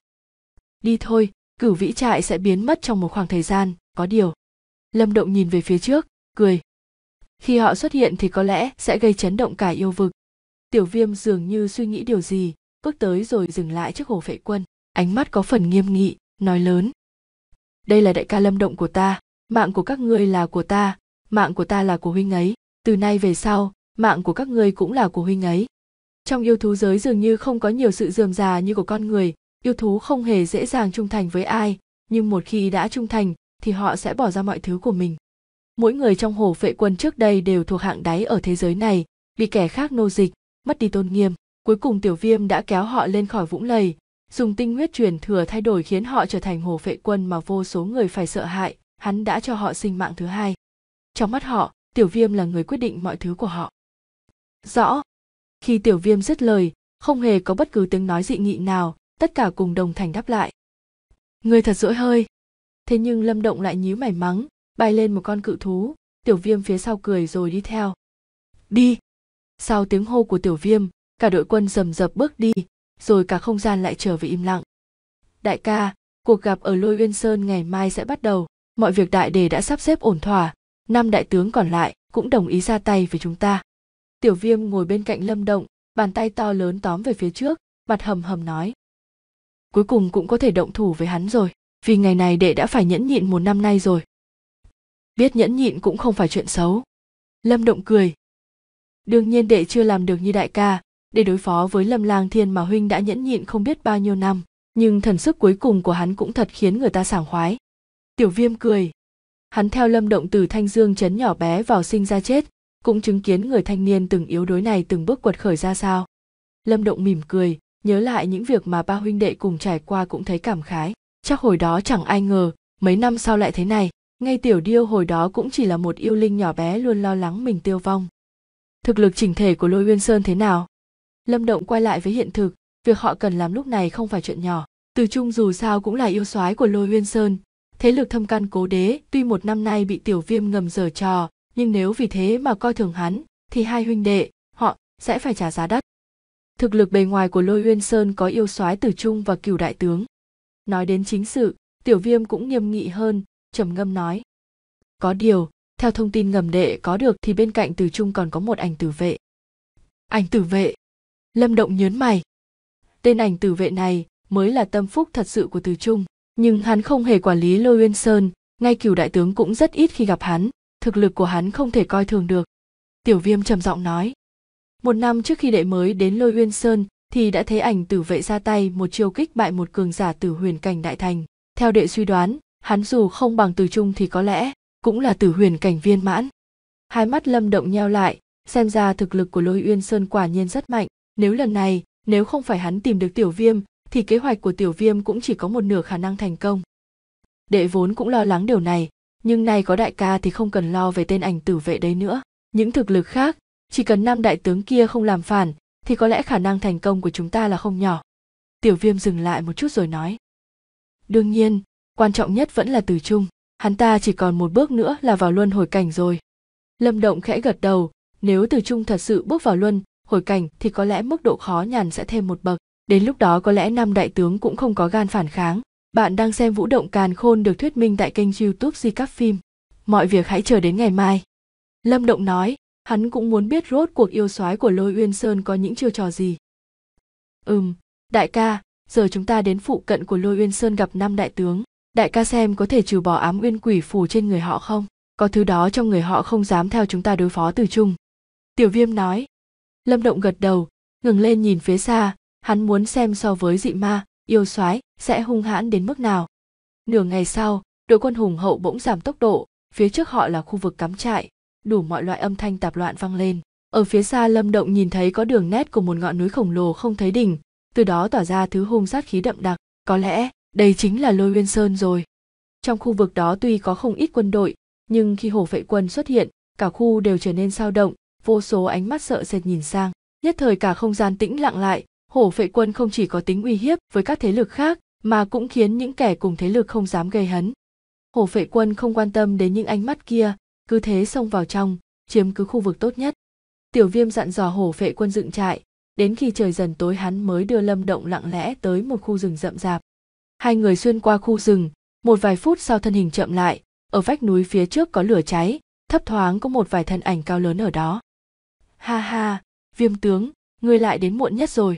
đi thôi cửu vĩ trại sẽ biến mất trong một khoảng thời gian có điều lâm động nhìn về phía trước cười khi họ xuất hiện thì có lẽ sẽ gây chấn động cả yêu vực tiểu viêm dường như suy nghĩ điều gì bước tới rồi dừng lại trước hồ vệ quân ánh mắt có phần nghiêm nghị nói lớn đây là đại ca lâm động của ta mạng của các ngươi là của ta mạng của ta là của huynh ấy từ nay về sau mạng của các ngươi cũng là của huynh ấy trong yêu thú giới dường như không có nhiều sự dườm già như của con người yêu thú không hề dễ dàng trung thành với ai nhưng một khi đã trung thành thì họ sẽ bỏ ra mọi thứ của mình mỗi người trong hồ vệ quân trước đây đều thuộc hạng đáy ở thế giới này vì kẻ khác nô dịch mất đi tôn nghiêm cuối cùng tiểu viêm đã kéo họ lên khỏi vũng lầy dùng tinh huyết truyền thừa thay đổi khiến họ trở thành hồ vệ quân mà vô số người phải sợ hại hắn đã cho họ sinh mạng thứ hai trong mắt họ tiểu viêm là người quyết định mọi thứ của họ rõ khi tiểu viêm dứt lời không hề có bất cứ tiếng nói dị nghị nào tất cả cùng đồng thành đáp lại người thật dỗi hơi thế nhưng lâm động lại nhíu mày mắng bay lên một con cự thú tiểu viêm phía sau cười rồi đi theo đi sau tiếng hô của tiểu viêm cả đội quân rầm rập bước đi rồi cả không gian lại trở về im lặng đại ca cuộc gặp ở lôi uyên sơn ngày mai sẽ bắt đầu mọi việc đại đề đã sắp xếp ổn thỏa năm đại tướng còn lại cũng đồng ý ra tay với chúng ta tiểu viêm ngồi bên cạnh lâm động bàn tay to lớn tóm về phía trước mặt hầm hầm nói cuối cùng cũng có thể động thủ với hắn rồi vì ngày này đệ đã phải nhẫn nhịn một năm nay rồi biết nhẫn nhịn cũng không phải chuyện xấu lâm động cười đương nhiên đệ chưa làm được như đại ca để đối phó với lâm lang thiên mà huynh đã nhẫn nhịn không biết bao nhiêu năm nhưng thần sức cuối cùng của hắn cũng thật khiến người ta sảng khoái tiểu viêm cười hắn theo lâm động từ thanh dương chấn nhỏ bé vào sinh ra chết cũng chứng kiến người thanh niên từng yếu đuối này từng bước quật khởi ra sao lâm động mỉm cười nhớ lại những việc mà ba huynh đệ cùng trải qua cũng thấy cảm khái chắc hồi đó chẳng ai ngờ mấy năm sau lại thế này ngay tiểu điêu hồi đó cũng chỉ là một yêu linh nhỏ bé luôn lo lắng mình tiêu vong thực lực chỉnh thể của lôi uyên sơn thế nào lâm động quay lại với hiện thực việc họ cần làm lúc này không phải chuyện nhỏ từ trung dù sao cũng là yêu soái của lôi uyên sơn thế lực thâm căn cố đế tuy một năm nay bị tiểu viêm ngầm giở trò nhưng nếu vì thế mà coi thường hắn thì hai huynh đệ họ sẽ phải trả giá đắt thực lực bề ngoài của lôi uyên sơn có yêu soái Từ trung và cửu đại tướng nói đến chính sự tiểu viêm cũng nghiêm nghị hơn trầm ngâm nói có điều theo thông tin ngầm đệ có được thì bên cạnh Từ trung còn có một ảnh tử vệ ảnh tử vệ lâm động nhớn mày tên ảnh tử vệ này mới là tâm phúc thật sự của từ trung nhưng hắn không hề quản lý lôi uyên sơn ngay cửu đại tướng cũng rất ít khi gặp hắn thực lực của hắn không thể coi thường được tiểu viêm trầm giọng nói một năm trước khi đệ mới đến lôi uyên sơn thì đã thấy ảnh tử vệ ra tay một chiêu kích bại một cường giả tử huyền cảnh đại thành theo đệ suy đoán hắn dù không bằng từ trung thì có lẽ cũng là tử huyền cảnh viên mãn hai mắt lâm động nheo lại xem ra thực lực của lôi uyên sơn quả nhiên rất mạnh nếu lần này nếu không phải hắn tìm được tiểu viêm thì kế hoạch của tiểu viêm cũng chỉ có một nửa khả năng thành công đệ vốn cũng lo lắng điều này nhưng nay có đại ca thì không cần lo về tên ảnh tử vệ đấy nữa những thực lực khác chỉ cần năm đại tướng kia không làm phản thì có lẽ khả năng thành công của chúng ta là không nhỏ tiểu viêm dừng lại một chút rồi nói đương nhiên quan trọng nhất vẫn là từ trung hắn ta chỉ còn một bước nữa là vào luân hồi cảnh rồi lâm động khẽ gật đầu nếu từ trung thật sự bước vào luân hồi cảnh thì có lẽ mức độ khó nhằn sẽ thêm một bậc đến lúc đó có lẽ năm đại tướng cũng không có gan phản kháng bạn đang xem vũ động càn khôn được thuyết minh tại kênh youtube di các phim mọi việc hãy chờ đến ngày mai lâm động nói hắn cũng muốn biết rốt cuộc yêu soái của lôi uyên sơn có những chiêu trò gì ừm đại ca giờ chúng ta đến phụ cận của lôi uyên sơn gặp năm đại tướng đại ca xem có thể trừ bỏ ám uyên quỷ phù trên người họ không có thứ đó trong người họ không dám theo chúng ta đối phó từ chung tiểu viêm nói lâm động gật đầu ngừng lên nhìn phía xa hắn muốn xem so với dị ma yêu soái sẽ hung hãn đến mức nào nửa ngày sau đội quân hùng hậu bỗng giảm tốc độ phía trước họ là khu vực cắm trại đủ mọi loại âm thanh tạp loạn vang lên ở phía xa lâm động nhìn thấy có đường nét của một ngọn núi khổng lồ không thấy đỉnh từ đó tỏa ra thứ hung sát khí đậm đặc có lẽ đây chính là lôi Nguyên sơn rồi trong khu vực đó tuy có không ít quân đội nhưng khi hổ vệ quân xuất hiện cả khu đều trở nên sao động vô số ánh mắt sợ sệt nhìn sang nhất thời cả không gian tĩnh lặng lại hổ phệ quân không chỉ có tính uy hiếp với các thế lực khác mà cũng khiến những kẻ cùng thế lực không dám gây hấn hổ phệ quân không quan tâm đến những ánh mắt kia cứ thế xông vào trong chiếm cứ khu vực tốt nhất tiểu viêm dặn dò hổ phệ quân dựng trại đến khi trời dần tối hắn mới đưa lâm động lặng lẽ tới một khu rừng rậm rạp hai người xuyên qua khu rừng một vài phút sau thân hình chậm lại ở vách núi phía trước có lửa cháy thấp thoáng có một vài thân ảnh cao lớn ở đó ha ha viêm tướng ngươi lại đến muộn nhất rồi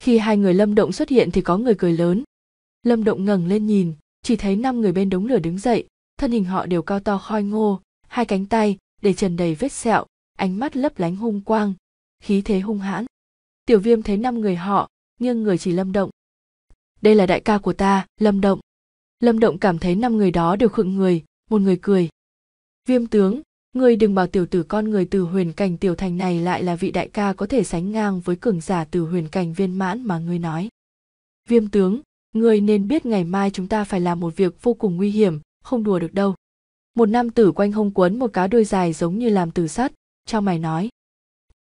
khi hai người lâm động xuất hiện thì có người cười lớn lâm động ngẩng lên nhìn chỉ thấy năm người bên đống lửa đứng dậy thân hình họ đều cao to khôi ngô hai cánh tay để trần đầy vết sẹo ánh mắt lấp lánh hung quang khí thế hung hãn tiểu viêm thấy năm người họ nhưng người chỉ lâm động đây là đại ca của ta lâm động lâm động cảm thấy năm người đó đều khựng người một người cười viêm tướng Ngươi đừng bảo tiểu tử con người từ huyền cảnh tiểu thành này lại là vị đại ca có thể sánh ngang với cường giả từ huyền cảnh viên mãn mà ngươi nói. Viêm tướng, ngươi nên biết ngày mai chúng ta phải làm một việc vô cùng nguy hiểm, không đùa được đâu. Một nam tử quanh hông quấn một cá đuôi dài giống như làm từ sắt, cho mày nói.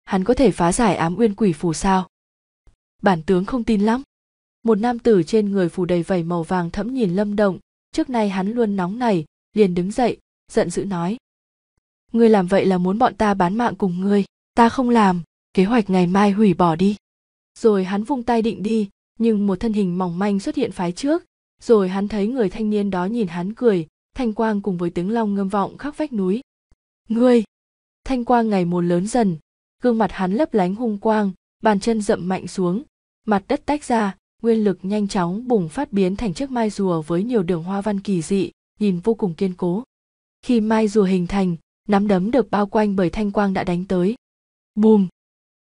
Hắn có thể phá giải ám uyên quỷ phù sao? Bản tướng không tin lắm. Một nam tử trên người phủ đầy vảy màu vàng thẫm nhìn lâm động, trước nay hắn luôn nóng này liền đứng dậy, giận dữ nói ngươi làm vậy là muốn bọn ta bán mạng cùng ngươi ta không làm kế hoạch ngày mai hủy bỏ đi rồi hắn vung tay định đi nhưng một thân hình mỏng manh xuất hiện phái trước rồi hắn thấy người thanh niên đó nhìn hắn cười thanh quang cùng với tiếng long ngâm vọng khắc vách núi ngươi thanh quang ngày một lớn dần gương mặt hắn lấp lánh hung quang bàn chân dậm mạnh xuống mặt đất tách ra nguyên lực nhanh chóng bùng phát biến thành chiếc mai rùa với nhiều đường hoa văn kỳ dị nhìn vô cùng kiên cố khi mai rùa hình thành nắm đấm được bao quanh bởi thanh quang đã đánh tới bùm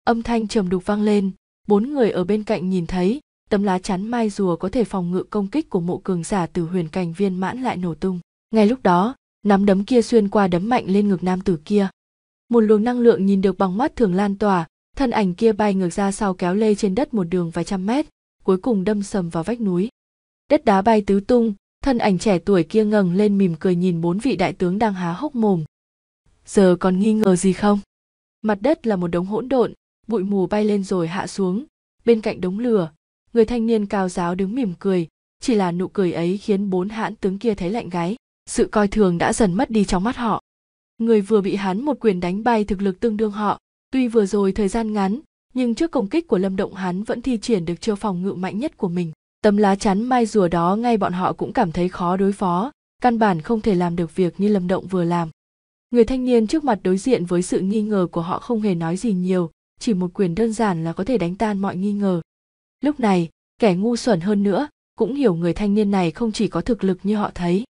âm thanh trầm đục vang lên bốn người ở bên cạnh nhìn thấy tấm lá chắn mai rùa có thể phòng ngự công kích của mộ cường giả từ huyền cảnh viên mãn lại nổ tung ngay lúc đó nắm đấm kia xuyên qua đấm mạnh lên ngực nam tử kia một luồng năng lượng nhìn được bằng mắt thường lan tỏa thân ảnh kia bay ngược ra sau kéo lê trên đất một đường vài trăm mét cuối cùng đâm sầm vào vách núi đất đá bay tứ tung thân ảnh trẻ tuổi kia ngẩng lên mỉm cười nhìn bốn vị đại tướng đang há hốc mồm giờ còn nghi ngờ gì không mặt đất là một đống hỗn độn bụi mù bay lên rồi hạ xuống bên cạnh đống lửa người thanh niên cao giáo đứng mỉm cười chỉ là nụ cười ấy khiến bốn hãn tướng kia thấy lạnh gáy sự coi thường đã dần mất đi trong mắt họ người vừa bị hắn một quyền đánh bay thực lực tương đương họ tuy vừa rồi thời gian ngắn nhưng trước công kích của lâm động hắn vẫn thi triển được chiêu phòng ngự mạnh nhất của mình tấm lá chắn mai rùa đó ngay bọn họ cũng cảm thấy khó đối phó căn bản không thể làm được việc như lâm động vừa làm Người thanh niên trước mặt đối diện với sự nghi ngờ của họ không hề nói gì nhiều, chỉ một quyền đơn giản là có thể đánh tan mọi nghi ngờ. Lúc này, kẻ ngu xuẩn hơn nữa, cũng hiểu người thanh niên này không chỉ có thực lực như họ thấy.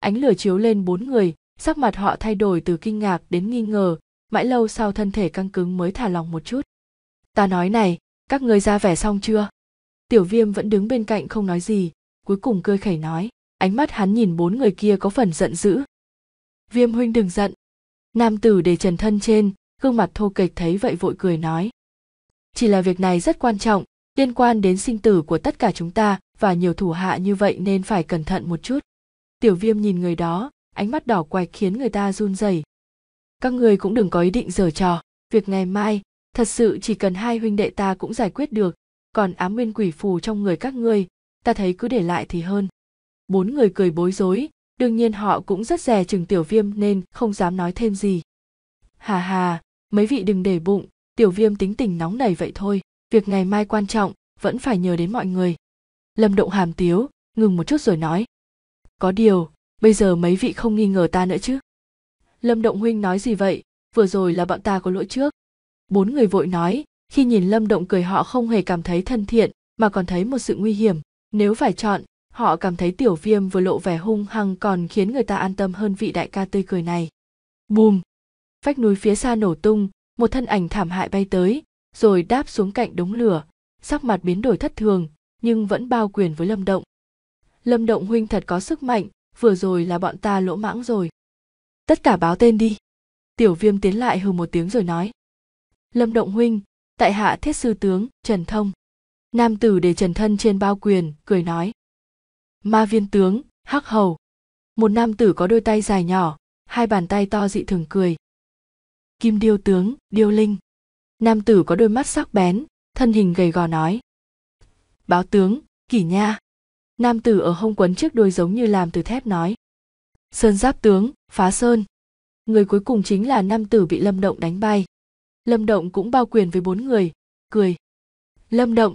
Ánh lửa chiếu lên bốn người, sắc mặt họ thay đổi từ kinh ngạc đến nghi ngờ, mãi lâu sau thân thể căng cứng mới thả lòng một chút. Ta nói này, các ngươi ra vẻ xong chưa? Tiểu viêm vẫn đứng bên cạnh không nói gì, cuối cùng cơi khẩy nói, ánh mắt hắn nhìn bốn người kia có phần giận dữ. Viêm huynh đừng giận, nam tử để trần thân trên gương mặt thô kệch thấy vậy vội cười nói chỉ là việc này rất quan trọng liên quan đến sinh tử của tất cả chúng ta và nhiều thủ hạ như vậy nên phải cẩn thận một chút tiểu viêm nhìn người đó ánh mắt đỏ quạch khiến người ta run rẩy các người cũng đừng có ý định giở trò việc ngày mai thật sự chỉ cần hai huynh đệ ta cũng giải quyết được còn ám nguyên quỷ phù trong người các ngươi ta thấy cứ để lại thì hơn bốn người cười bối rối đương nhiên họ cũng rất rẻ chừng tiểu viêm nên không dám nói thêm gì hà hà mấy vị đừng để bụng tiểu viêm tính tình nóng nảy vậy thôi việc ngày mai quan trọng vẫn phải nhờ đến mọi người lâm động hàm tiếu ngừng một chút rồi nói có điều bây giờ mấy vị không nghi ngờ ta nữa chứ lâm động huynh nói gì vậy vừa rồi là bọn ta có lỗi trước bốn người vội nói khi nhìn lâm động cười họ không hề cảm thấy thân thiện mà còn thấy một sự nguy hiểm nếu phải chọn họ cảm thấy tiểu viêm vừa lộ vẻ hung hăng còn khiến người ta an tâm hơn vị đại ca tươi cười này bùm vách núi phía xa nổ tung một thân ảnh thảm hại bay tới rồi đáp xuống cạnh đống lửa sắc mặt biến đổi thất thường nhưng vẫn bao quyền với lâm động lâm động huynh thật có sức mạnh vừa rồi là bọn ta lỗ mãng rồi tất cả báo tên đi tiểu viêm tiến lại hừ một tiếng rồi nói lâm động huynh tại hạ thiết sư tướng trần thông nam tử để trần thân trên bao quyền cười nói ma viên tướng hắc hầu một nam tử có đôi tay dài nhỏ hai bàn tay to dị thường cười kim điêu tướng điêu linh nam tử có đôi mắt sắc bén thân hình gầy gò nói báo tướng kỷ nha nam tử ở hông quấn chiếc đuôi giống như làm từ thép nói sơn giáp tướng phá sơn người cuối cùng chính là nam tử bị lâm động đánh bay lâm động cũng bao quyền với bốn người cười lâm động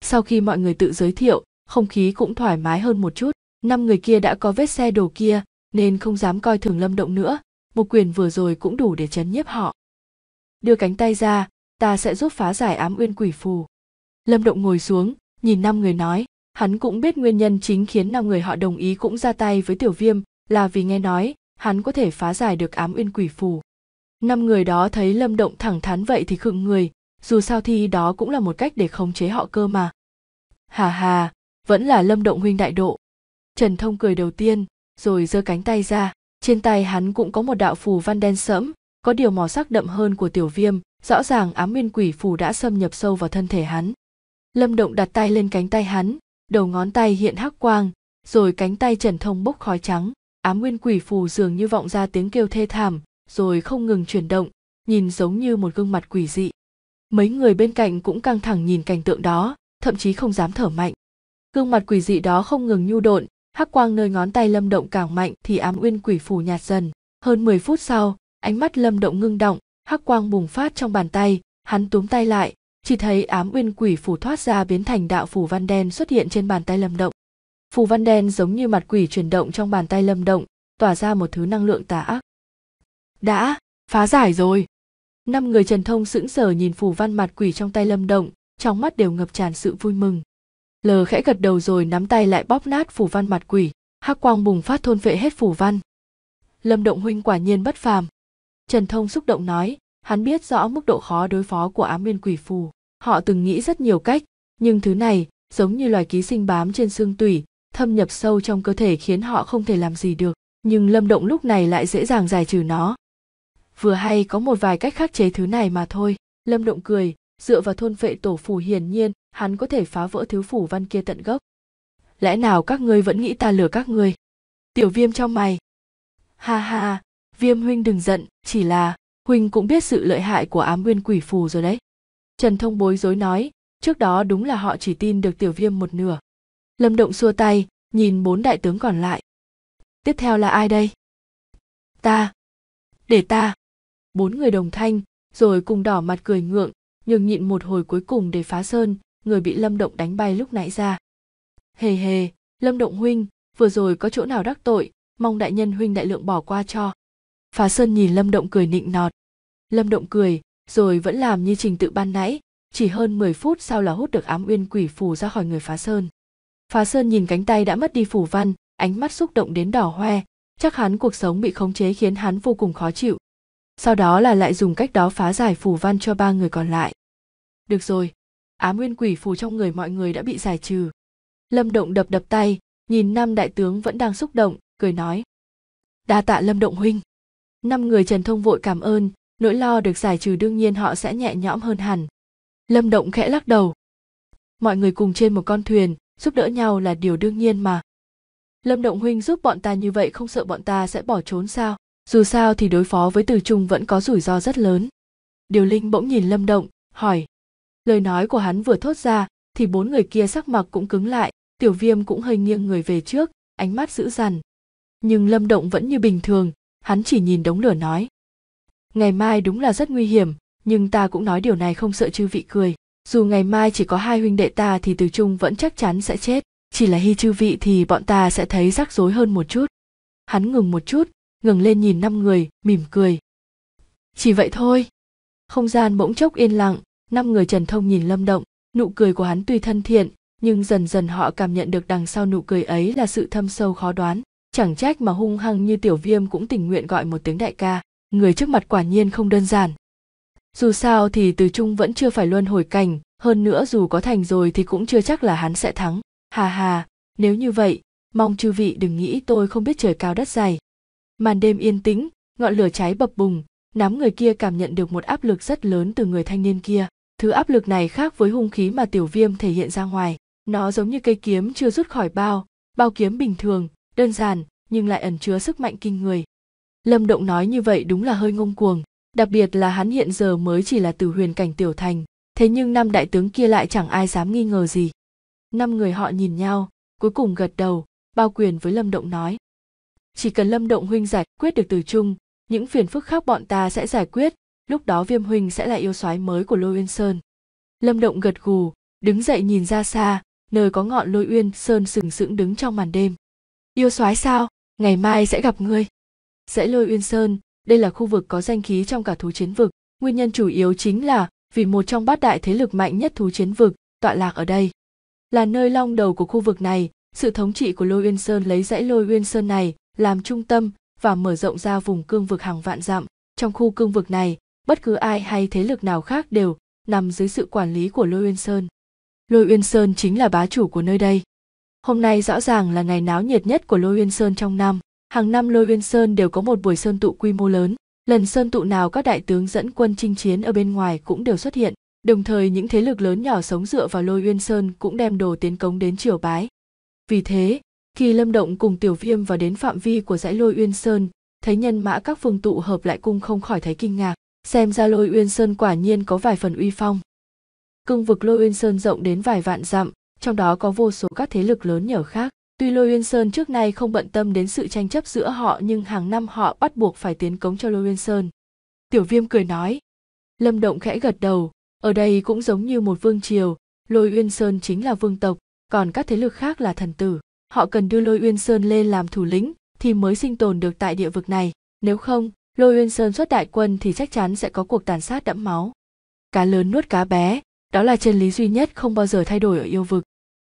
sau khi mọi người tự giới thiệu không khí cũng thoải mái hơn một chút năm người kia đã có vết xe đổ kia nên không dám coi thường lâm động nữa một quyền vừa rồi cũng đủ để chấn nhiếp họ đưa cánh tay ra ta sẽ giúp phá giải ám uyên quỷ phù lâm động ngồi xuống nhìn năm người nói hắn cũng biết nguyên nhân chính khiến năm người họ đồng ý cũng ra tay với tiểu viêm là vì nghe nói hắn có thể phá giải được ám uyên quỷ phù năm người đó thấy lâm động thẳng thắn vậy thì khựng người dù sao thì đó cũng là một cách để khống chế họ cơ mà hà hà vẫn là lâm động huynh đại độ trần thông cười đầu tiên rồi giơ cánh tay ra trên tay hắn cũng có một đạo phù văn đen sẫm có điều màu sắc đậm hơn của tiểu viêm rõ ràng ám nguyên quỷ phù đã xâm nhập sâu vào thân thể hắn lâm động đặt tay lên cánh tay hắn đầu ngón tay hiện hắc quang rồi cánh tay trần thông bốc khói trắng ám nguyên quỷ phù dường như vọng ra tiếng kêu thê thảm rồi không ngừng chuyển động nhìn giống như một gương mặt quỷ dị mấy người bên cạnh cũng căng thẳng nhìn cảnh tượng đó thậm chí không dám thở mạnh gương mặt quỷ dị đó không ngừng nhu độn hắc quang nơi ngón tay lâm động càng mạnh thì ám uyên quỷ phủ nhạt dần hơn 10 phút sau ánh mắt lâm động ngưng động hắc quang bùng phát trong bàn tay hắn túm tay lại chỉ thấy ám uyên quỷ phủ thoát ra biến thành đạo phủ văn đen xuất hiện trên bàn tay lâm động phù văn đen giống như mặt quỷ chuyển động trong bàn tay lâm động tỏa ra một thứ năng lượng tà ác đã phá giải rồi năm người trần thông sững sờ nhìn phù văn mặt quỷ trong tay lâm động trong mắt đều ngập tràn sự vui mừng Lờ khẽ gật đầu rồi nắm tay lại bóp nát phủ văn mặt quỷ, hắc quang bùng phát thôn vệ hết phủ văn. Lâm Động huynh quả nhiên bất phàm. Trần Thông xúc động nói, hắn biết rõ mức độ khó đối phó của ám viên quỷ phù. Họ từng nghĩ rất nhiều cách, nhưng thứ này giống như loài ký sinh bám trên xương tủy, thâm nhập sâu trong cơ thể khiến họ không thể làm gì được, nhưng Lâm Động lúc này lại dễ dàng giải trừ nó. Vừa hay có một vài cách khắc chế thứ này mà thôi, Lâm Động cười, dựa vào thôn vệ tổ phù hiển nhiên hắn có thể phá vỡ thiếu phủ văn kia tận gốc lẽ nào các ngươi vẫn nghĩ ta lừa các ngươi tiểu viêm trong mày ha ha viêm huynh đừng giận chỉ là huynh cũng biết sự lợi hại của ám nguyên quỷ phù rồi đấy trần thông bối rối nói trước đó đúng là họ chỉ tin được tiểu viêm một nửa lâm động xua tay nhìn bốn đại tướng còn lại tiếp theo là ai đây ta để ta bốn người đồng thanh rồi cùng đỏ mặt cười ngượng nhường nhịn một hồi cuối cùng để phá sơn người bị lâm động đánh bay lúc nãy ra hề hề lâm động huynh vừa rồi có chỗ nào đắc tội mong đại nhân huynh đại lượng bỏ qua cho phá sơn nhìn lâm động cười nịnh nọt lâm động cười rồi vẫn làm như trình tự ban nãy chỉ hơn 10 phút sau là hút được ám uyên quỷ phù ra khỏi người phá sơn phá sơn nhìn cánh tay đã mất đi phủ văn ánh mắt xúc động đến đỏ hoe chắc hắn cuộc sống bị khống chế khiến hắn vô cùng khó chịu sau đó là lại dùng cách đó phá giải phủ văn cho ba người còn lại được rồi á nguyên quỷ phù trong người mọi người đã bị giải trừ lâm động đập đập tay nhìn năm đại tướng vẫn đang xúc động cười nói đa tạ lâm động huynh năm người trần thông vội cảm ơn nỗi lo được giải trừ đương nhiên họ sẽ nhẹ nhõm hơn hẳn lâm động khẽ lắc đầu mọi người cùng trên một con thuyền giúp đỡ nhau là điều đương nhiên mà lâm động huynh giúp bọn ta như vậy không sợ bọn ta sẽ bỏ trốn sao dù sao thì đối phó với từ trung vẫn có rủi ro rất lớn điều linh bỗng nhìn lâm động hỏi lời nói của hắn vừa thốt ra thì bốn người kia sắc mặt cũng cứng lại tiểu viêm cũng hơi nghiêng người về trước ánh mắt dữ dằn nhưng lâm động vẫn như bình thường hắn chỉ nhìn đống lửa nói ngày mai đúng là rất nguy hiểm nhưng ta cũng nói điều này không sợ chư vị cười dù ngày mai chỉ có hai huynh đệ ta thì từ trung vẫn chắc chắn sẽ chết chỉ là hy chư vị thì bọn ta sẽ thấy rắc rối hơn một chút hắn ngừng một chút ngừng lên nhìn năm người mỉm cười chỉ vậy thôi không gian bỗng chốc yên lặng năm người trần thông nhìn lâm động nụ cười của hắn tuy thân thiện nhưng dần dần họ cảm nhận được đằng sau nụ cười ấy là sự thâm sâu khó đoán chẳng trách mà hung hăng như tiểu viêm cũng tình nguyện gọi một tiếng đại ca người trước mặt quả nhiên không đơn giản dù sao thì từ trung vẫn chưa phải luân hồi cảnh hơn nữa dù có thành rồi thì cũng chưa chắc là hắn sẽ thắng hà hà nếu như vậy mong chư vị đừng nghĩ tôi không biết trời cao đất dày màn đêm yên tĩnh ngọn lửa cháy bập bùng đám người kia cảm nhận được một áp lực rất lớn từ người thanh niên kia thứ áp lực này khác với hung khí mà tiểu viêm thể hiện ra ngoài nó giống như cây kiếm chưa rút khỏi bao bao kiếm bình thường đơn giản nhưng lại ẩn chứa sức mạnh kinh người lâm động nói như vậy đúng là hơi ngông cuồng đặc biệt là hắn hiện giờ mới chỉ là từ huyền cảnh tiểu thành thế nhưng năm đại tướng kia lại chẳng ai dám nghi ngờ gì năm người họ nhìn nhau cuối cùng gật đầu bao quyền với lâm động nói chỉ cần lâm động huynh giải quyết được từ chung những phiền phức khác bọn ta sẽ giải quyết lúc đó viêm huynh sẽ là yêu soái mới của lôi uyên sơn lâm động gật gù đứng dậy nhìn ra xa nơi có ngọn lôi uyên sơn sừng sững đứng trong màn đêm yêu soái sao ngày mai sẽ gặp ngươi dãy lôi uyên sơn đây là khu vực có danh khí trong cả thú chiến vực nguyên nhân chủ yếu chính là vì một trong bát đại thế lực mạnh nhất thú chiến vực tọa lạc ở đây là nơi long đầu của khu vực này sự thống trị của lôi uyên sơn lấy dãy lôi uyên sơn này làm trung tâm và mở rộng ra vùng cương vực hàng vạn dặm trong khu cương vực này bất cứ ai hay thế lực nào khác đều nằm dưới sự quản lý của lôi uyên sơn lôi uyên sơn chính là bá chủ của nơi đây hôm nay rõ ràng là ngày náo nhiệt nhất của lôi uyên sơn trong năm hàng năm lôi uyên sơn đều có một buổi sơn tụ quy mô lớn lần sơn tụ nào các đại tướng dẫn quân chinh chiến ở bên ngoài cũng đều xuất hiện đồng thời những thế lực lớn nhỏ sống dựa vào lôi uyên sơn cũng đem đồ tiến cống đến triều bái vì thế khi lâm động cùng tiểu viêm vào đến phạm vi của dãy lôi uyên sơn thấy nhân mã các phương tụ hợp lại cung không khỏi thấy kinh ngạc xem ra lôi uyên sơn quả nhiên có vài phần uy phong cương vực lôi uyên sơn rộng đến vài vạn dặm trong đó có vô số các thế lực lớn nhỏ khác tuy lôi uyên sơn trước nay không bận tâm đến sự tranh chấp giữa họ nhưng hàng năm họ bắt buộc phải tiến cống cho lôi uyên sơn tiểu viêm cười nói lâm động khẽ gật đầu ở đây cũng giống như một vương triều lôi uyên sơn chính là vương tộc còn các thế lực khác là thần tử họ cần đưa lôi uyên sơn lên làm thủ lĩnh thì mới sinh tồn được tại địa vực này nếu không Lôi Uyên Sơn xuất đại quân thì chắc chắn sẽ có cuộc tàn sát đẫm máu. Cá lớn nuốt cá bé, đó là chân lý duy nhất không bao giờ thay đổi ở yêu vực.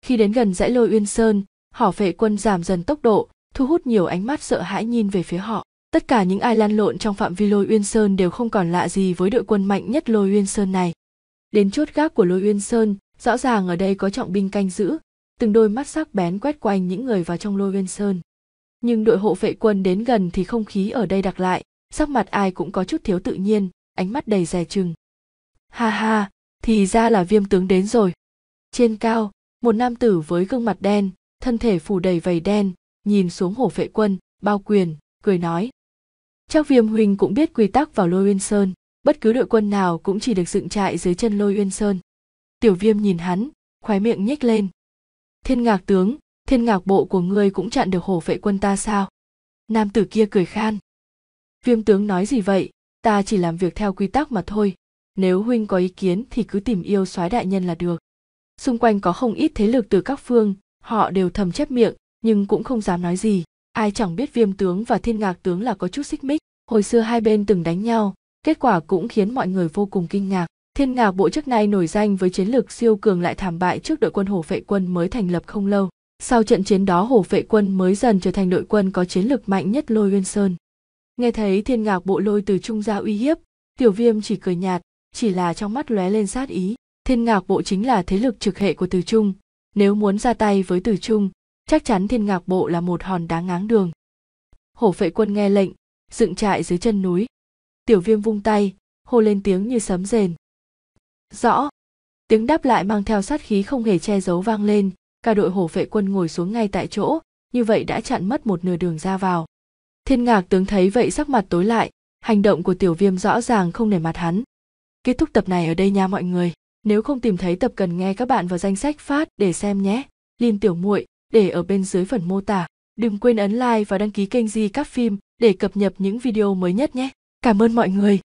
Khi đến gần dãy Lôi Uyên Sơn, hỏ vệ quân giảm dần tốc độ, thu hút nhiều ánh mắt sợ hãi nhìn về phía họ. Tất cả những ai lăn lộn trong phạm vi Lôi Uyên Sơn đều không còn lạ gì với đội quân mạnh nhất Lôi Uyên Sơn này. Đến chốt gác của Lôi Uyên Sơn, rõ ràng ở đây có trọng binh canh giữ, từng đôi mắt sắc bén quét quanh những người vào trong Lôi Uyên Sơn. Nhưng đội hộ vệ quân đến gần thì không khí ở đây đặc lại, sắc mặt ai cũng có chút thiếu tự nhiên ánh mắt đầy dè chừng ha ha thì ra là viêm tướng đến rồi trên cao một nam tử với gương mặt đen thân thể phủ đầy vầy đen nhìn xuống hổ vệ quân bao quyền cười nói chắc viêm huynh cũng biết quy tắc vào lôi uyên sơn bất cứ đội quân nào cũng chỉ được dựng trại dưới chân lôi uyên sơn tiểu viêm nhìn hắn khoái miệng nhếch lên thiên ngạc tướng thiên ngạc bộ của ngươi cũng chặn được hổ vệ quân ta sao nam tử kia cười khan viêm tướng nói gì vậy ta chỉ làm việc theo quy tắc mà thôi nếu huynh có ý kiến thì cứ tìm yêu soái đại nhân là được xung quanh có không ít thế lực từ các phương họ đều thầm chép miệng nhưng cũng không dám nói gì ai chẳng biết viêm tướng và thiên ngạc tướng là có chút xích mích hồi xưa hai bên từng đánh nhau kết quả cũng khiến mọi người vô cùng kinh ngạc thiên ngạc bộ chức này nổi danh với chiến lược siêu cường lại thảm bại trước đội quân hổ vệ quân mới thành lập không lâu sau trận chiến đó hổ vệ quân mới dần trở thành đội quân có chiến lược mạnh nhất lôi nguyên sơn nghe thấy thiên ngạc bộ lôi từ trung ra uy hiếp tiểu viêm chỉ cười nhạt chỉ là trong mắt lóe lên sát ý thiên ngạc bộ chính là thế lực trực hệ của từ trung nếu muốn ra tay với từ trung chắc chắn thiên ngạc bộ là một hòn đá ngáng đường hổ phệ quân nghe lệnh dựng trại dưới chân núi tiểu viêm vung tay hô lên tiếng như sấm rền rõ tiếng đáp lại mang theo sát khí không hề che giấu vang lên cả đội hổ vệ quân ngồi xuống ngay tại chỗ như vậy đã chặn mất một nửa đường ra vào thiên ngạc tướng thấy vậy sắc mặt tối lại hành động của tiểu viêm rõ ràng không nể mặt hắn kết thúc tập này ở đây nha mọi người nếu không tìm thấy tập cần nghe các bạn vào danh sách phát để xem nhé lin tiểu muội để ở bên dưới phần mô tả đừng quên ấn like và đăng ký kênh di các phim để cập nhật những video mới nhất nhé cảm ơn mọi người